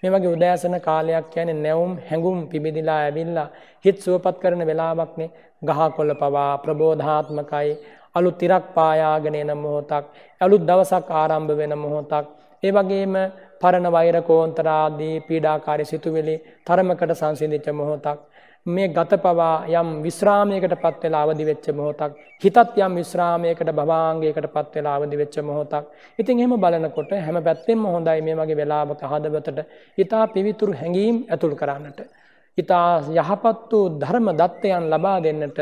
මේ වගේ උදෑසන කාලයක් කියන්නේ නැවුම් හැඟුම් පිබිදිලා ඇවිල්ලා හිත සුවපත් කරන වෙලාවක්නේ ගහකොළ පවා ප්‍රබෝධාත්මකයි අලුත් තිරක් පායාගෙන එන මොහොතක් අලුත් දවසක් ආරම්භ වෙන මොහොතක් ඒ වගේම පරණ වෛර කෝන්තරාදී පීඩාකාරී සිතුවිලි තරමකට සංසිඳිච්ච මොහොතක් මේ ගත පවා යම් විශ්‍රාමයකට පත් වෙලා අවදි වෙච්ච මොහොතක් හිතත් යම් විශ්‍රාමයකට භවාංගයකට පත් වෙලා අවදි වෙච්ච මොහොතක් ඉතින් එහෙම බලනකොට හැම පැත්තෙම හොඳයි මේ වගේ වෙලාවක හදවතට ඊතා පිවිතුරු හැඟීම් ඇතුල් කරන්නට ඊතා යහපත් වූ ධර්ම දත්තයන් ලබා දෙන්නට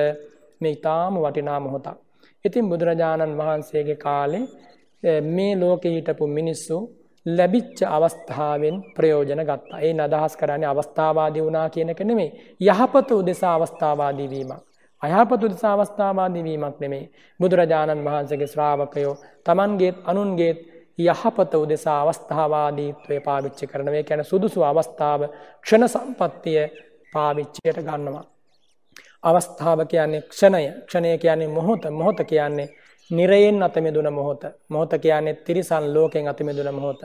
මේ ඊතාම වටිනා මොහොතක් ඉතින් බුදුරජාණන් වහන්සේගේ කාලේ මේ ලෝකෙ හිටපු මිනිස්සු ලැබිච්ච අවස්ථාවෙන් ප්‍රයෝජන ගත්තා ඒ නදහස් කරන්නේ අවස්ථාවාදී වනා කියනක නෙමේ යහපත උදෙසා අවස්ථාවාදීවීමක්. අයහපතු දෙසා අවස්ථාවාදීවීමක් නෙමේ බුදුරජාණන් වහන්සගේ ශ්‍රාවකයෝ තමන්ගේත් අනුන්ගේත් යහපත උදෙසා අවස්ථාවාදීත්වය පාවිච්චි කරනවේ කැන සුදුසු අවස්ථාව ක්ෂණ සම්පත්තිය පාවිච්චයට ගන්නවා. අවස්ථාව කියන්නේ ක්ෂණය ක්ෂණය කියන්නේ මොහොත මොහොත කියන්නේ නිරයෙන් අතමිදුන මොහොත මොහොත කියන්නේ තිරිසන් ලෝකෙන් අතමිදුන මොහොත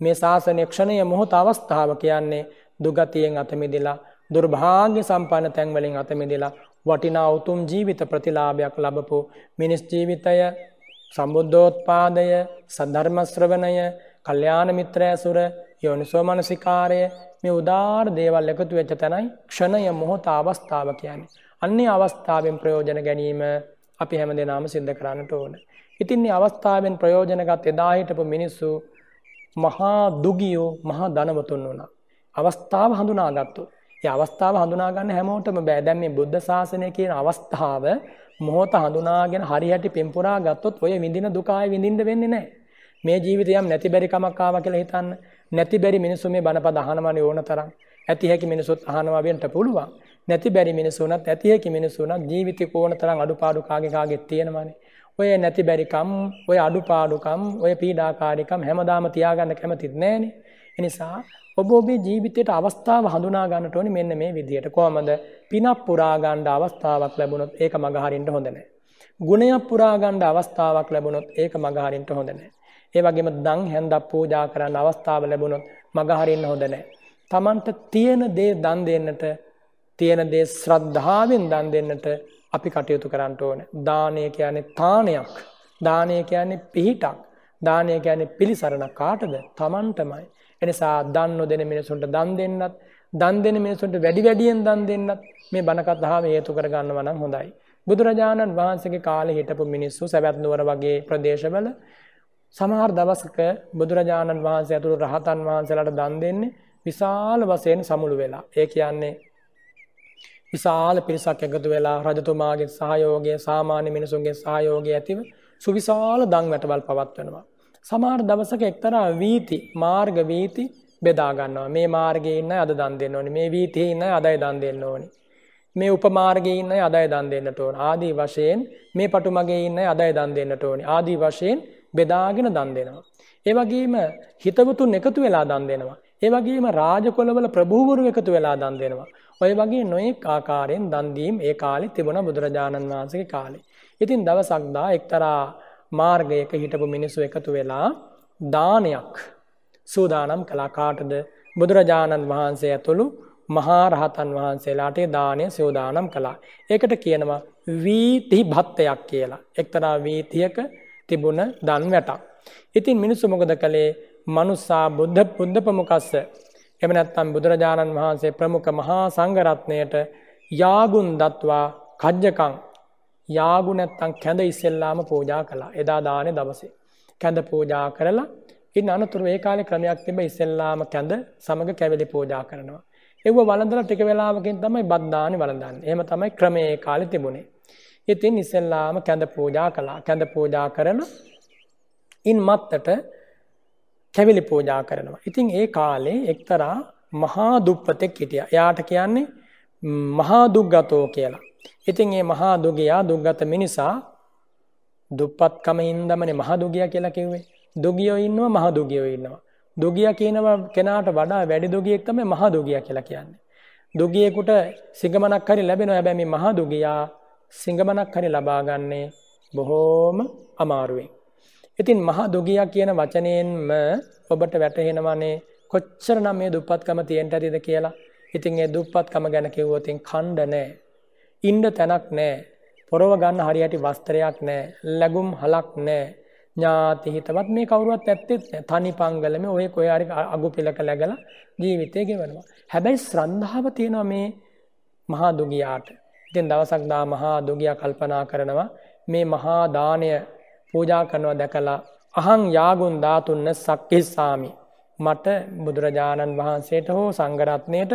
මේ ශාසනය ක්ෂණය මොහොත අවස්ථාව කියන්නේ දුගතියෙන් අතමිදිලා දුර්භාග්‍ය සම්පන්න තැන්වලින් අතමිදිලා වටිනා උතුම් ජීවිත ප්‍රතිලාභයක් ලබපු මිනිස් ජීවිතය සම්බුද්ධෝත්පාදය සද්ධර්මශ්‍රවණය කල්්‍යාන මිත්‍රෑසුර යෝනිසෝමනසිකාරය මේ උදාර් දේවල් එකතු වෙච්ච තැනයි ක්ෂණය මොහොත අවස්ථාව කියන්නේ. අන්නේ අවස්ථාවෙන් ප්‍රයෝජන ගැනීම අපි හැම දෙනාම සිද්ධ කරන්නට ඕන. ඉතින් අවස්ථාවෙන් ප්‍රයෝජනගත් එදා හිටපු මිනිස්සු මහා දුගියෝ මහා ධනවතුන් වුණා. අවස්ථාව හඳුනාගත්තු. ඒ අවස්ථාව හඳුනාගන්න හැමෝටම බෑ. දැන් මේ බුද්ධ ශාසනය කියන අවස්ථාව මොහොත හඳුනාගෙන හරියට පින්පුරා ගත්තොත් ඔය විඳින දුක ආයෙ විඳින්න වෙන්නේ නැහැ. මේ ජීවිතයම් නැති බැරි කමක් ආවා කියලා හිතන්න. නැති බැරි මිනිස්සු මේ බණපද අහනවනේ ඕන තරම්. ඇති හැකි මිනිසුත් අහනවා වෙන්න පුළුවන්. නැති බැරි මිනිසුනත් ඇති හැකි මිනිසුනක් ජීවිතේ කොන තරම් අඩුපාඩු කාගේ කාගෙත් තියෙනවානේ. ඔය නැති බැරිකම්, ඔය අඩුපාඩුකම්, ඔය පීඩාකාරීකම් හැමදාම තියාගන්න කැමතිත් නෑනේ. එනිසා ඔබ ඔබේ ජීවිතයට අවස්ථාව හඳුනා ගන්නට ඕනේ මෙන්න මේ විදියට. කොහමද? පිනක් පුරා ගන්න අවස්ථාවක් ලැබුණොත් ඒක මගහරින්න හොඳ නැහැ. ගුණයක් පුරා ගන්න අවස්ථාවක් ලැබුණොත් ඒක මගහරින්න හොඳ නැහැ. ඒ වගේම දන් හැන්දක් පූජා කරන්න අවස්ථාව ලැබුණොත් මගහරින්න හොඳ නැහැ. Tamanට තියෙන දේ දන් දෙන්නට තියෙන දේ ශ්‍රද්ධාවෙන් දන් දෙන්නට අපි කටයුතු කරන්න ඕනේ. දානය කියන්නේ තානයක්. දානය කියන්නේ පිහිටක්. දානය කියන්නේ පිළිසරණ කාටද? Tamanටමයි. එනිසා දන් නොදෙන මිනිසුන්ට දන් දෙන්නත්, දන් දෙන මිනිසුන්ට වැඩි වැඩියෙන් දන් දෙන්නත් මේ බණ කතාව හේතු කරගන්නවා නම් හොඳයි. බුදුරජාණන් වහන්සේගේ කාලේ හිටපු මිනිස්සු සවැත් නුවර වගේ ප්‍රදේශවල සමහර දවසක බුදුරජාණන් වහන්සේ ඇතුළු රහතන් වහන්සේලාට දන් දෙන්නේ විශාල වසයෙන් සමුළු වෙලා ඒ කියන්නේ විශාල පිරිසක් එකතු වෙලා රජතුමාගේ සහයෝගය සාමාන්‍ය මිනිසුන්ගේ සහයෝගය ඇතිව සුවිශාල දං වැටවල් පවත්වනවා. සමාර් දවසක එක්තරා වීති මාර්ග වීති බෙදාගන්නවා මේ මාර්ගයඉන්න අද දන් දෙන්න ඕනි මේ වීතියඉන්න අදයි දන් දෙන්න ඕනි. මේ උපමාර්ගයඉන්න අදයි දන් දෙන්නට ඕන ආදී වශයෙන් මේ පටුමගේ ඉන්න අදයි දන් දෙන්නට ඕනි ආදී වශයෙන් බෙදාගෙන දන් දෙනවා. ඒවගේම හිතවතුන් එකතු වෙලා දන් දෙනවා. ඒ වගේම රාජකොළවල ප්‍රභූවරු එකතු වෙලා දන් දෙනවා. ඔය වගේ නොයෙක් ආකාරයෙන් දන් දීම් ඒ කාලේ තිබුණා බුදුරජාණන් වහන්සේගේ කාලේ. ඉතින් දවසක් දා එක්තරා මාර්ගයක හිටපු මිනිස්සු එකතු වෙලා දානයක් සූදානම් කළා කාටද බුදුරජාණන් වහන්සේ ඇතුළු මහා රහතන් වහන්සේලාට දානය සෝදානම් කළා. ඒකට කියනවා වීතිහි භත්තයක් කියලා. එක්තරා වීතියක තිබුණ දන් වැටක්. ඉතින් මිනිස්සු මොකද කළේ මනුස්සා බුද්ධ පුද්ධ ප්‍රමුකස්ස එමනැත්තම් බුදුරජාණන් වහන්සේ ප්‍රමුඛ මහා සංගරත්නයට යාගුන් දත්වා කජ්ජකං යාගුනැත්තං කැඳ ඉස්සෙල්ලාම පූජා කලා එදා දානය දවසේ. කැඳ පූජා කරලා ඉන් අනතුර ඒ කාලෙ ක්‍රමයක් තිබ ඉස්සෙල්ලාම කැඳ සමඟ කැවිලි පූජා කරනවා. එව වලඳල ටික වෙලාවකින් තමයි බද්ධානි වලඳන්න එම තමයි ක්‍රමයේ කාලෙ තිබුණේ. ඉතින් ඉස්සෙල්ලාම කැඳ පූජා කලා කැඳ පූජා කරන ඉන් මත්තට කැවිලි පූජා කරනවා. ඉතින් ඒ කාලේ එක්තරා මහා දුප්පතෙක් හිටිය. එයාට කියන්නේ මහා දුක්ගතෝ කියලා. ඉතින් ඒ මහා දුගයා දුක්ගත මිනිසා දුප්පත්කම ඉන්දමනේ මහදුගිය කියලා කිව්වේ. දුගියෝ ඉන්නවා මහදුගියෝ ඉන්නවා. දුගිය කියනවා කෙනාට වඩා වැඩි දුගියෙක් තමයි මහදුගිය කියලා කියන්නේ. දුගියෙකුට සිංගමනක් හරි ලැබෙනවා. හැබැයි මේ මහදුගියා සිංගමනක් හරි ලබා ගන්නේ බොහෝම අමාරුවෙන්. ඉතින් මහා දොගියා කියන වචනයෙන්ම ඔබට වැටහෙනවානේ කොච්චරනම් මේ දුප්පත්කම තියෙන්න ඇතිද කියලා. ඉතින් ඒ දුප්පත්කම ගැන කිව්වොත් කණ්ඩ නැහැ. ඉන්න තැනක් නැහැ. පොරව ගන්න හරියට වස්ත්‍රයක් නැහැ. ලැබුම් හලක් නැහැ. ඥාති හිතවත් මේ කවුරුවත් ඇත්තෙත් නැහැ. තනි පංගලමේ ඔය කොහේ හරි අගුපිලක läගලා ජීවිතේ ගෙවනවා. හැබැයි ශ්‍රද්ධාව තියෙනවා මේ මහා දුගියාට. ඉතින් දවසක් දා මහා දුගියා කල්පනා කරනවා මේ මහා දාණය පූජා කරනවා දැකලා අහං යාගුන් ධාතුන්න සක්කිස්සාමි. මට බුදුරජාණන් වහන්සේට හෝ සංගරත්නයට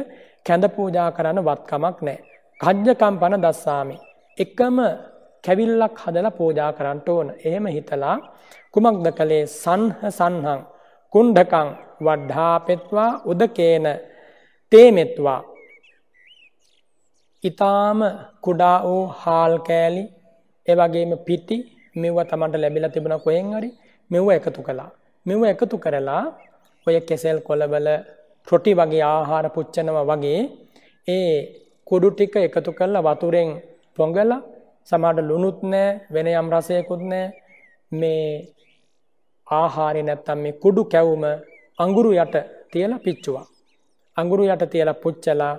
කැඳ පූජා කරන්න වත්කමක් නෑ. කජ්ජකම්පන දස්සාමි. එකම කැවිල්ලක් හදලා පෝජා කරන්නට ඕන. එහෙම හිතලා කුමක්ද කළේ සංහ සංහං කුණ්ඩකං වඩ්ඩාපෙත්වා උදකේන තේමෙත්වා. ඉතාම කුඩා වූ හාල් කෑලි එවගේම පිටි මෙව්වා තමන්ට ලැබිලා තිබෙන කොයෙන් හරි මෙව්ව එකතු කලා මෙව එකතු කරලා ඔය කෙසෙල් කොළබල ප්‍රොටි වගේ ආහාර පුච්චනව වගේ ඒ කුඩු ටික එකතු කරලා වතුරෙන් පොඟල සමට ලුණුත් නෑ වෙන යම් රසයකුත් නෑ මේ ආහාරය නැත්තම් මේ කුඩු කැවුම අංගුරු යට තියල පිච්චුවා. අංගුරු යට තියල පුච්චලා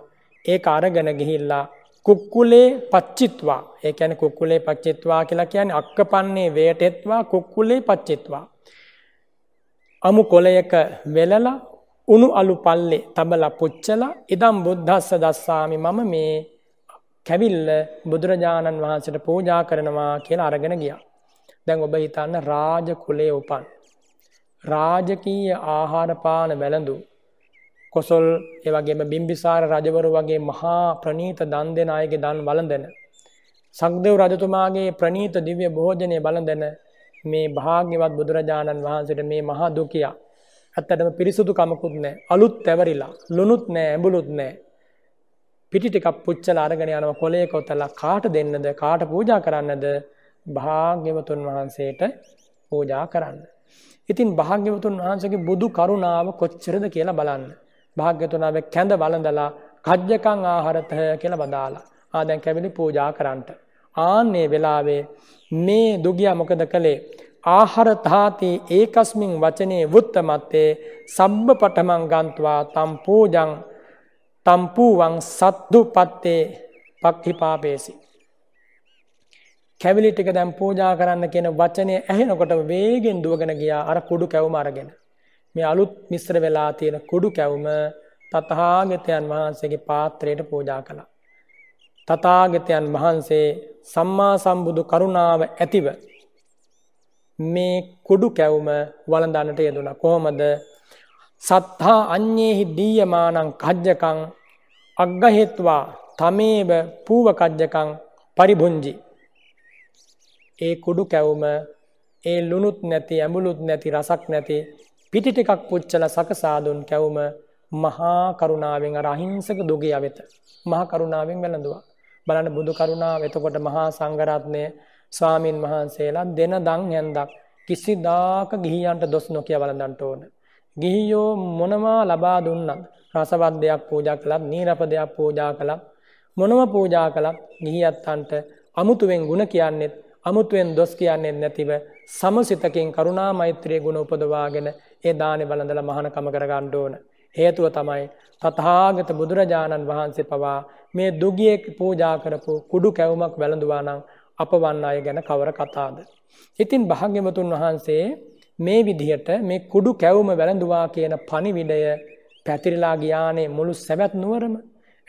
ඒක අරගෙන ගිහිල්ලා කුක්කුලේ පච්චිත්වා ඒකැන කුක්කුලේ පච්චිත්වා කියලා කියන අක්ක පන්නේ වේට එත්වා කුක්කුලේ පච්චිත්වා. අමු කොලයක වෙලලා උනු අලු පල්ලේ තබල පුච්චල ඉදම් බුද්ධස්ස දස්සාමි මම මේ කැවිල්ල බුදුරජාණන් වහන්සට පූජා කරනවා කියලා අරගෙන ගිය. දැන් ඔබ හිතන්න රාජ කුලේ උපන්. රාජකීය ආහාරපාන වැළඳූ කොසොල් ඒවගේම බිම්බිසාර රජවරු වගේ මහා ප්‍රනීත දන් දෙෙන අයගේ දන් වලඳන. සක්දෙව් රජතුමාගේ ප්‍රනීත දිව්‍ය භෝජනය බලඳන මේ භාග්‍යවත් බුදුරජාණන් වහන්සට මේ මහා දුකයා. ඇත්තටම පිරිසුදු කමකුත් නෑ අලුත් තැවරිලා ලොනුත් නෑ ඇඹුලුත් නෑ. පිටිටිකක් පුච්චල අරගෙන යනව කොලේ කොතලා කාට දෙන්නද කාට පූජා කරන්නද භාග්‍යවතුන් වහන්සේට පූජා කරන්න. ඉතින් භාග්‍යවතුන් වහන්සගේ බුදු කරුණාව කොච්චරද කියලා බලන්න. භාග්‍යතුනාව කැඳ වලඳලා කජ්ජකං ආහරතය කියල බදාලා ආදැන් කැවිලි පූජා කරන්ට. ආන්නේ වෙලාවේ මේ දුගිය මොකද කළේ. ආහරතාති ඒකස්මින් වචනයේ වුත්තමත්තේ සම්බ පටමං ගන්තුවා තම් පූජං තම්පූවන් සත්දු පත්තේ පක්හිපාපේසි. කැවිලි ටික දැම් පූජා කරන්න කියෙන වචනය ඇහෙනකොට වේගෙන් දුවගෙන ගියා අර කුඩු කැවුම අරගෙන. මේ අලුත් මිශ්‍ර වෙලා තියෙන කුඩු කැවුම තතහාගතයන් වහන්සේගේ පාත්‍රයට පෝජා කළා. තතාගතයන් වහන්සේ සම්මා සම්බුදු කරුණාව ඇතිව මේ කොඩු කැවුම වලඳන්නට යෙදුණ කොහොමද සත්හා අන්‍යයෙහි දීයමානං කජ්ජකං අග්ගහෙත්වා තමේව පූවකජ්ජකං පරිබුංජි. ඒ කුඩු කැවුම ඒ ලුණුත් නැති ඇඹුලුත් නැති රසක් නැති පිටිට එකක් පුච්චල සකසාදුන් කැවුම මහා කරුණාවෙන් අර අහිංසක දුගිය වෙත. මහා කරුණාවෙන් වැළඳවා. බලන්න බුදු කරුණාව එතකොට මහා සංඝරත්නය ස්වාමින් වහන්සේලා දෙන දන් හැන්දක් කිසිදාක ගිහියන්ට දොස් නොකිය වළඳන්ට ඕන. ගිහියෝ මොනවා ලබා දුන්නත් රසවත් දෙයක් පූජා කළත් නීරපදයක් පූජා කළත් මොනව පූජා කළත් ගිහියත්තන්ට අමුතුවෙන් ಗುಣ කියන්නෙත් අමුතුවෙන් දොස් කියන්නෙත් නැතිව සමසිතකින් කරුණා මෛත්‍රියේ ගුණ උපදවාගෙන ඒ දානෙ වළඳලා මහානකම කරගන්න ඕන. හේතුව තමයි තථාගත බුදුරජාණන් වහන්සේ පවා මේ දුගියෙක් පූජා කරපු කුඩු කැවුමක් වැළඳුවා නම් අපවන්න අය ගැන කවර කතාද. ඉතින් භාග්‍යවතුන් වහන්සේ මේ විදිහට මේ කුඩු කැවුම වැළඳුවා කියන පණිවිඩය පැතිරලා ගියානේ මුළු සැවැත් නුවරම.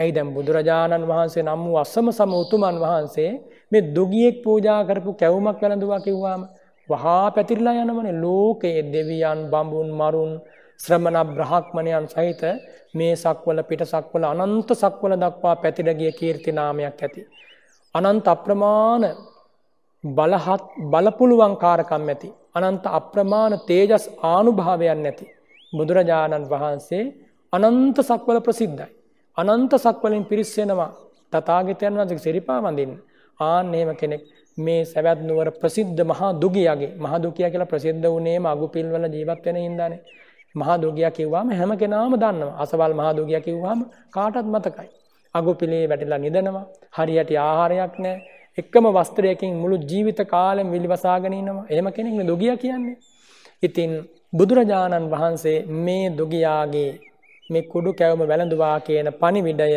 ඇයි දැන් බුදුරජාණන් වහන්සේ නම් වූ අසම සම උතුමන් වහන්සේ මේ දුගියෙක් පූජා කරපු කැවුමක් වැළඳුවා කිව්වාම වහා පැතිරිලා යනවනේ ලෝකයේ දෙවියන් බඹුන් මරුන් ශ්‍රමණ බ්‍රහ්මණයන් සහිත මේ සක්වල පිට සක්වල අනන්ත සක්වල දක්වා පැතිර ගිය කීර්ති නාමයක් ඇති. අනන්ත අප්‍රමාණ බලහත් බලපුළුවන් කාරකම් ඇති. අනන්ත අප්‍රමාණ තේජස් ආනුභාවයන් නැති. බුදුරජාණන් වහන්සේ අනන්ත සක්වල ප්‍රසිද්ධයි. අනන්ත සක්වලින් පිරිස්සෙනවා තතාගතයන් වන්සක සිරිපා වඳින් ආන්නේම කෙනෙක් මේ සැවැත් නුවර ප්‍රසිද්ධ මහා දුගියගේ මහා දුගිය කියලා ප්‍රසිද්ධ වුණේම අගුපිල් වල ජීවත් වෙන හින්දානේ. මහා දුගිය කිව්වම හැම කෙනාම දන්නවා. අසවල් මහා දුගිය කිව්වම කාටත් මතකයි. අගුපිලේ වැටිලා නිදනවා. හරියට ආහාරයක් නැහැ. එකම වස්ත්‍රයකින් මුළු ජීවිත කාලෙම විලිවසාගෙනනවා. එහෙම කෙනෙක් මේ දුගිය කියන්නේ. ඉතින් බුදුරජාණන් වහන්සේ මේ දුගියාගේ මේ කුඩු කැවුම වැළඳවා කියන පණිවිඩය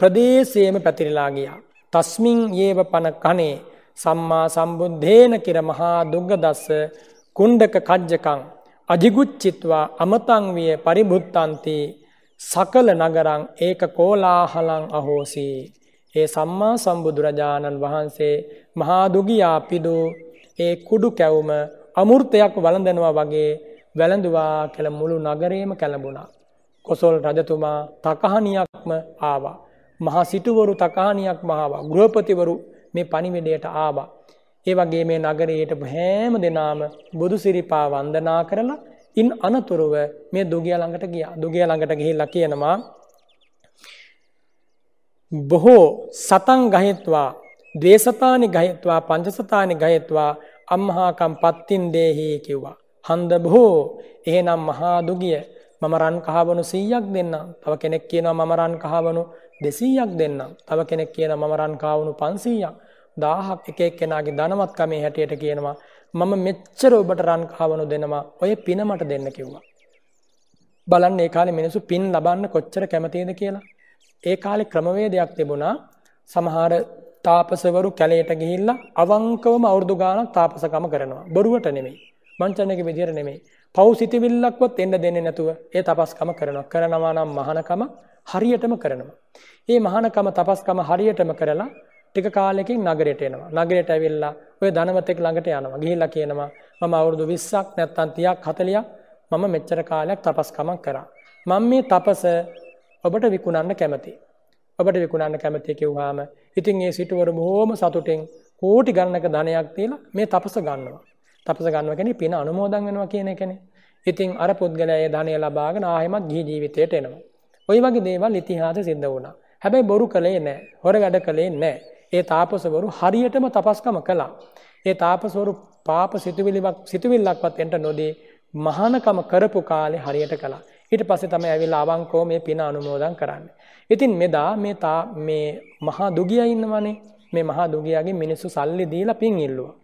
ප්‍රදේශයේම පැතිරලා ගියා. තස්මින් යේව පන කනේ සම්මා සම්බුද්ධේන කිර මහා දුග්ගදස්ස කුණ්ඩක කජ්ජකං. අජිගුච්චිත්වා අමතංවිය පරිබුත්තන්ති සකල නගරං ඒක කෝලාහලං අහෝසී. ඒ සම්මා සම්බුදුරජාණන් වහන්සේ මහාදුගියා පිදු ඒ කුඩු කැවුම අමුෘතයක් වලඳනවා වගේ වැළඳවා කළ මුළු නගරේම කැළඹුණා. කොසොල් රජතුමා තකහනියක්ම ආවා. මහා සිටුවරු තකානියක් මහාවා ගෘහපතිවරු මේ පනිවිඩයට ආවා. ඒ වගේ මේ නගරයට හැම දෙනාම බුදුසිරිපා වන්දනා කරලා ඉන් අනතුරුව මේ දුගිය ළඟට ගිය දුගිය ළඟට ගිහිල්ලා කියනවා බොහෝ සතන් ගහිත්වා දේශතානි ගහිත්වා පංචසතානි ගහිත්වා අම්හාකම් පත්තින් දේහි කිව්වා හන්ද බොහෝ එහෙනම් මහා දුගිය මම රන් කහවනු සීයක් දෙන්නම් තව කෙනෙක් කියනවා මම රන් කහවනු දෙසීයක් දෙන්නම් තව කෙනෙක් කියන මම රන්කාවුණු පන්සීයක් දාහක් එකෙක් කෙනගේ ධනවත්කමේ හැටියට කියනවා මම මෙච්චර ඔබට රන්කාවනු දෙනවා ඔය පිනමට දෙන්න කිව්වා. බලන්න ඒ කාලේ මිනිසු පින් ලබන්න කොච්චර කැමතිද කියලා. ඒ කාලේ ක්‍රමවේදයක් තිබුණා සමහර තාපසවරු කැලයට ගිහිල්ලා අවංකවම අවුරුදු ගාණක් තාපසකම කරනවා. බොරුවට නෙමෙයි. මංචනක විදියට නෙමෙයි. පව් සිතිවිල්ලක්වත් එන්න දෙන්නේ නැතුව ඒ තපස්කම කරනවා කරනවා නම් මහනකම හරියටම කරනවා. ඒ මහනකම තපස්කම හරියටම කරලා ටික කාලෙකින් නගරයට එනවා. නගරයට ඇවිල්ලා ඔය ධනවතෙක් ළඟට යනවා. ගිහිල්ලා කියනවා මම අවුරුදු 20ක් නැත්නම් 30ක් 40ක් මම මෙච්චර කාලයක් තපස්කමක් කරා. මම මේ තපස ඔබට විකුණන්න කැමතියි. ඔබට විකුණන්න කැමති කිව්වාම ඉතින් ඒ සිටුවරු බොහොම සතුටින් කෝටි ගණනක ධනයක් තියලා මේ තපස ගන්නවා. තපස ගන්නවා කියන්නේ පින අනුමෝදන් වෙනවා කියන එකනේ. ඉතින් අර පුද්ගලයා ඒ ධනය ලබාගෙන ආයෙමත් ගිහි ජීවිතයට එනවා. ওই වගේ දේවල් ඉතිහාසෙ සිද්ධ වුණා. හැබැයි බොරු කළේ නැහැ. හොර වැඩ කළේ නැහැ. ඒ තාපසවරු හරියටම තපස්කම කළා. ඒ තාපසවරු පාප සිතුවිලිවක් සිතුවිල්ලක්වත් එන්ට නොදී මහානකම කරපු කාලේ හරියට කළා. ඊට පස්සේ තමයි ඇවිල්ලා අවංකව මේ පින අනුමෝදන් කරන්නේ. ඉතින් මෙදා මේ තා මේ මහා දුගියා ඉන්නවනේ. මේ මහා දුගයාගේ මිනිස්සු සල්ලි දීලා පින් ඉල්ලුවා.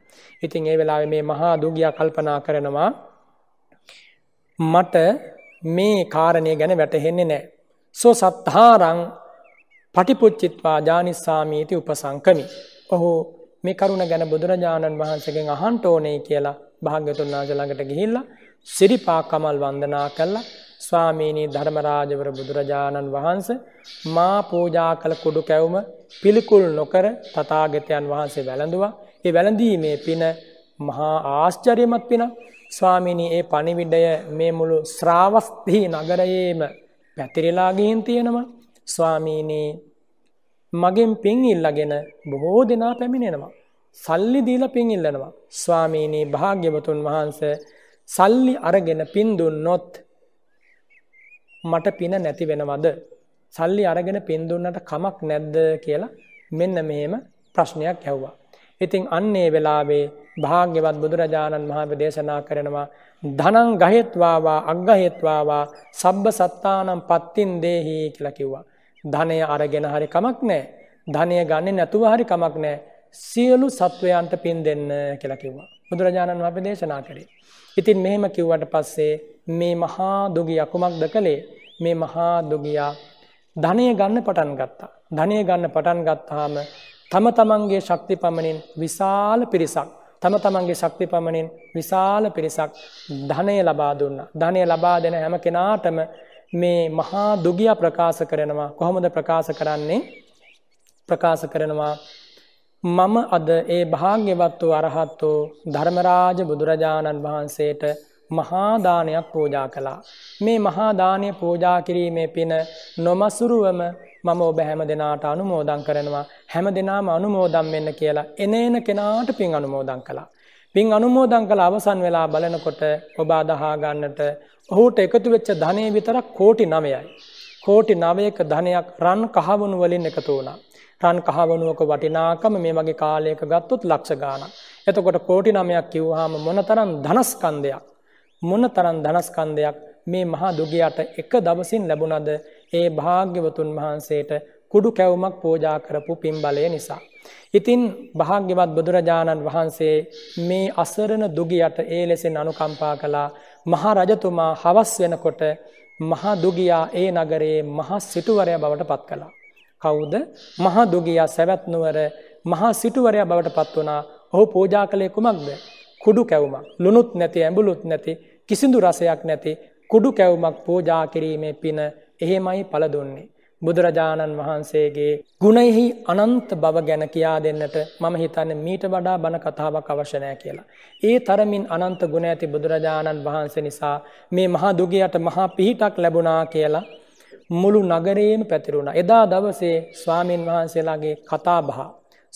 ඉතින් ඒ වෙලාවේ මේ මහා දුගයා කල්පනා කරනවා මට මේ කාරණය ගැන වැටහෙන්නේ නැහැ. සෝ සත්හාරං පටිපුච්චිත්වා ජානිස්සාමීති උපසංකමි. ඔහු මේ කරුණ ගැන බුදුරජාණන් වහන්සේගෙන් අහන්ට ඕනේ කියලා භාග්‍යතුන් වහන්සේ ළඟට ගිහිල්ලා සිරිපා කමල් වන්දනා කළා ස්වාමීනී ධර්මරාජවර බුදුරජාණන් වහන්ස මා පූජා කළ කුඩු කැවුම පිළිකුල් නොකර තතාගතයන් වහන්සේ වැළඳවා. ඒ වැළඳීමේ පින මහා ආශ්චර්යමත් පින ස්වාමිනී ඒ පණිවිඩය මේ මුළු ශ්‍රාවස්තිහි නගරයේම පැතිරිලාගීන් තියෙනවා. ස්වාමීනී මගෙන් පින් ඉල්ලගෙන බොහෝ දෙනා පැමිණෙනවා. සල්ලි දීල පින් ඉල්ලනවා. ස්වාමීනී භාග්‍යවතුන් වහන්ස සල්ලි අරගෙන පින්දුන් නොත් මට පින නැති වෙනවද? සල්ලි අරගෙන පින් දුන්නට කමක් නැද්ද කියලා මෙන්න මෙහෙම ප්‍රශ්නයක් ඇහුවා. ඉතින් අන්නේ වෙලාවේ භාග්‍යවත් බුදුරජාණන් වහන්සේ දේශනා කරනවා ධනං ගහෙත්වාවා අග්ගහෙත්වාවා සබ්බ සත්තානම් පත්තින් දේහි කියලා කිව්වා. ධනය අරගෙන හරි කමක් නැහැ. ධනය ගන්නේ නැතුව හරි කමක් නැහැ. සියලු සත්වයන්ට පින් දෙන්න කියලා කිව්වා. බුදුරජාණන් වහන්සේ දේශනා කරේ. ඉතින් මෙහෙම කිව්වට පස්සේ මේ මහා දොගියා කුමක්ද කළේ මේ මහා දොගියා ධනය ගන්න පටන් ගත්තා. ධනය ගන්න පටන් ගත්තාම තම තමන්ගේ ශක්ති පමණින් විශාල පිරිසක්. තම තමන්ගේ ශක්ති පමණින් විශාල පිරිසක් ධනය ලබා දුන්න. ධනය ලබා දෙන හැම කෙනාටම මේ මහා දුගිය ප්‍රකාශ කරනවා කොහොමද ප්‍රකාශ කරන්නේ ප්‍රකාශ කරනවා මම අද ඒ භාග්‍යවත් වූ අරහත් වූ ධර්මරාජ බුදුරජාණන් වහන්සේට මහාදානයක් පූජා කළා. මේ මහාදානය පූජා කිරීමේ පින නොමසුරුවම මම ඔබ හැම දෙනාට අනුමෝදන් කරනවා හැම දෙනාම අනුමෝදම් වෙන්න කියලා එනේන කෙනාට පින් අනුමෝදන් කළා. පින් අනුමෝදන් කළ අවසන් වෙලා බලනකොට ඔබ අදහා ගන්නට ඔහුට එකතු වෙච්ච ධනෙ විතරක් කෝටි 9යි. කෝටි 9ක ධනයක් රන් කහවණු වලින් එකතු වුණා. රන් කහවණුවක වටිනාකම මේ වගේ කාලයක ගත්තොත් ලක්ෂ ගාණක්. එතකොට කෝටි 9ක් කිව්වහම මොනතරම් ධනස්කන්ධයක් මොනතරම් ධනස්කන්ධයක් මේ මහා දුගියට එක දවසින් ලැබුණද ඒ භාග්‍යවතුන් වහන්සේට කුඩු කැවුමක් පෝජා කරපු පින්බලය නිසා. ඉතින් භාග්‍යවත් බුදුරජාණන් වහන්සේ මේ අසරණ දුගියට ඒ ලෙසෙන් අනුකම්පා කළා මහා රජතුමා හවස් වෙනකොට මහා දුගියා ඒ නගරයේ මහා සිටුවරය බවට පත් කළා. කවුද මහා දුගයා සැවැත් නුවර මහා සිටුවරයා බවට පත් වුණා ඔහු පෝජා කළේ කුමක්ද කුඩු කැවුමක් ලුණුත් නැති ඇඹුලුත් නැති කිසිදු රසයක් නැති කුඩු කැවුමක් පෝජා කිරීමේ පින එහෙමයි පළදුන්නේ බුදුරජාණන් වහන්සේගේ ගුණෙහි අනන්ත බව ගැන කියා දෙන්නට මම හිතන්නේ මීට වඩා බණ කතාවක් අවශ්‍ය නැහැ කියලා. ඒ තරමින් අනන්ත ගුණ ඇති බුදුරජාණන් වහන්සේ නිසා මේ මහා දුගයට මහා පිහිටක් ලැබුණා කියලා මුළු නගරයේම පැතිරුණා. එදා දවසේ ස්වාමින් වහන්සේලාගේ කතාබහ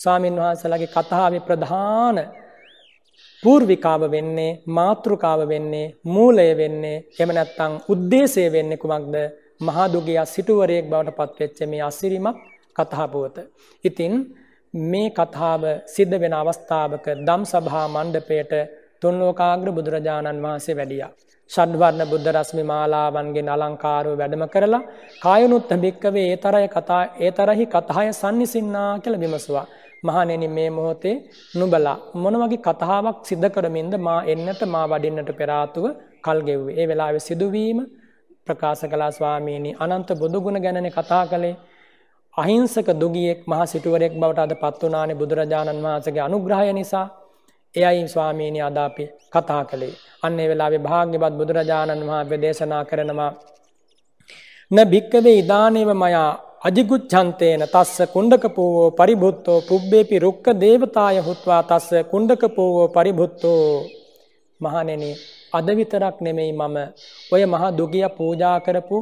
ස්වාමින් වහන්සේලාගේ කතාවේ ප්‍රධාන පූර්විකාව වෙන්නේ මාතෘකාව වෙන්නේ මූලය වෙන්නේ එහෙම නැත්නම් ಉದ್ದೇಶය වෙන්නේ කුමක්ද මහදුගිය සිටුවරයෙක් බවට පත්වෙච්ච මේ අසිරිමත් කතාපුවත. ඉතින් මේ කතාව සිද්ධ වෙන අවස්ථාවක ධම්සභා මණ්ඩපයට තුන්ලෝකාග්‍ර බුදුරජාණන් වහන්සේ වැඩියා. ෂඩ්වර්ණ බුද්ධ රස්මි මාලාවන්ගේ නලංකාරව වැඩම කරලා කායනුත්ත භික්කවේ ඒ තරය කතා ඒ තරහි කතහය සන්නිසින්නා කළ විමසවා. මහනෙන මේ මොහොතේ නුබලා මොන වගේ කතාවක් සිද්ධ කරමින්ද මා එන්නට මා වඩින්නට පෙරාතුව කල්ගෙව්වේ. ඒ වෙලාව සිදුවීම ප්‍රකාශ කලා ස්වාමීණී අනන්ත බුදුගුණ ගැනන කතා කළේ අහිංසක දුගියෙක් මහ සිටුවරෙක් බවට අද පත්වනානේ බුදුරජාණන් වහන්සගේ අනුග්‍රහය නිසා එයයි ස්වාමීණී අද අපි කතා කළේ. අන්නේ වෙලාවේ භාග්‍යවත් බුදුරජාණන් වහන්සේ දේශනා කරනවා න භික්කවේ ඉදානේව මයා අජිගුච්ඡන්තේන තස්ස කුණ්ඩකපෝවෝ පරිබුත්තෝ පුබ්බේපි රුක්ක දේවතාය හුත්වා තස්ස කුණ්ඩකපෝවෝ පරිබුත්තෝ මහණෙනි අද විතරක් නෙමෙයි මම ඔය මහා දුගිය පූජා කරපු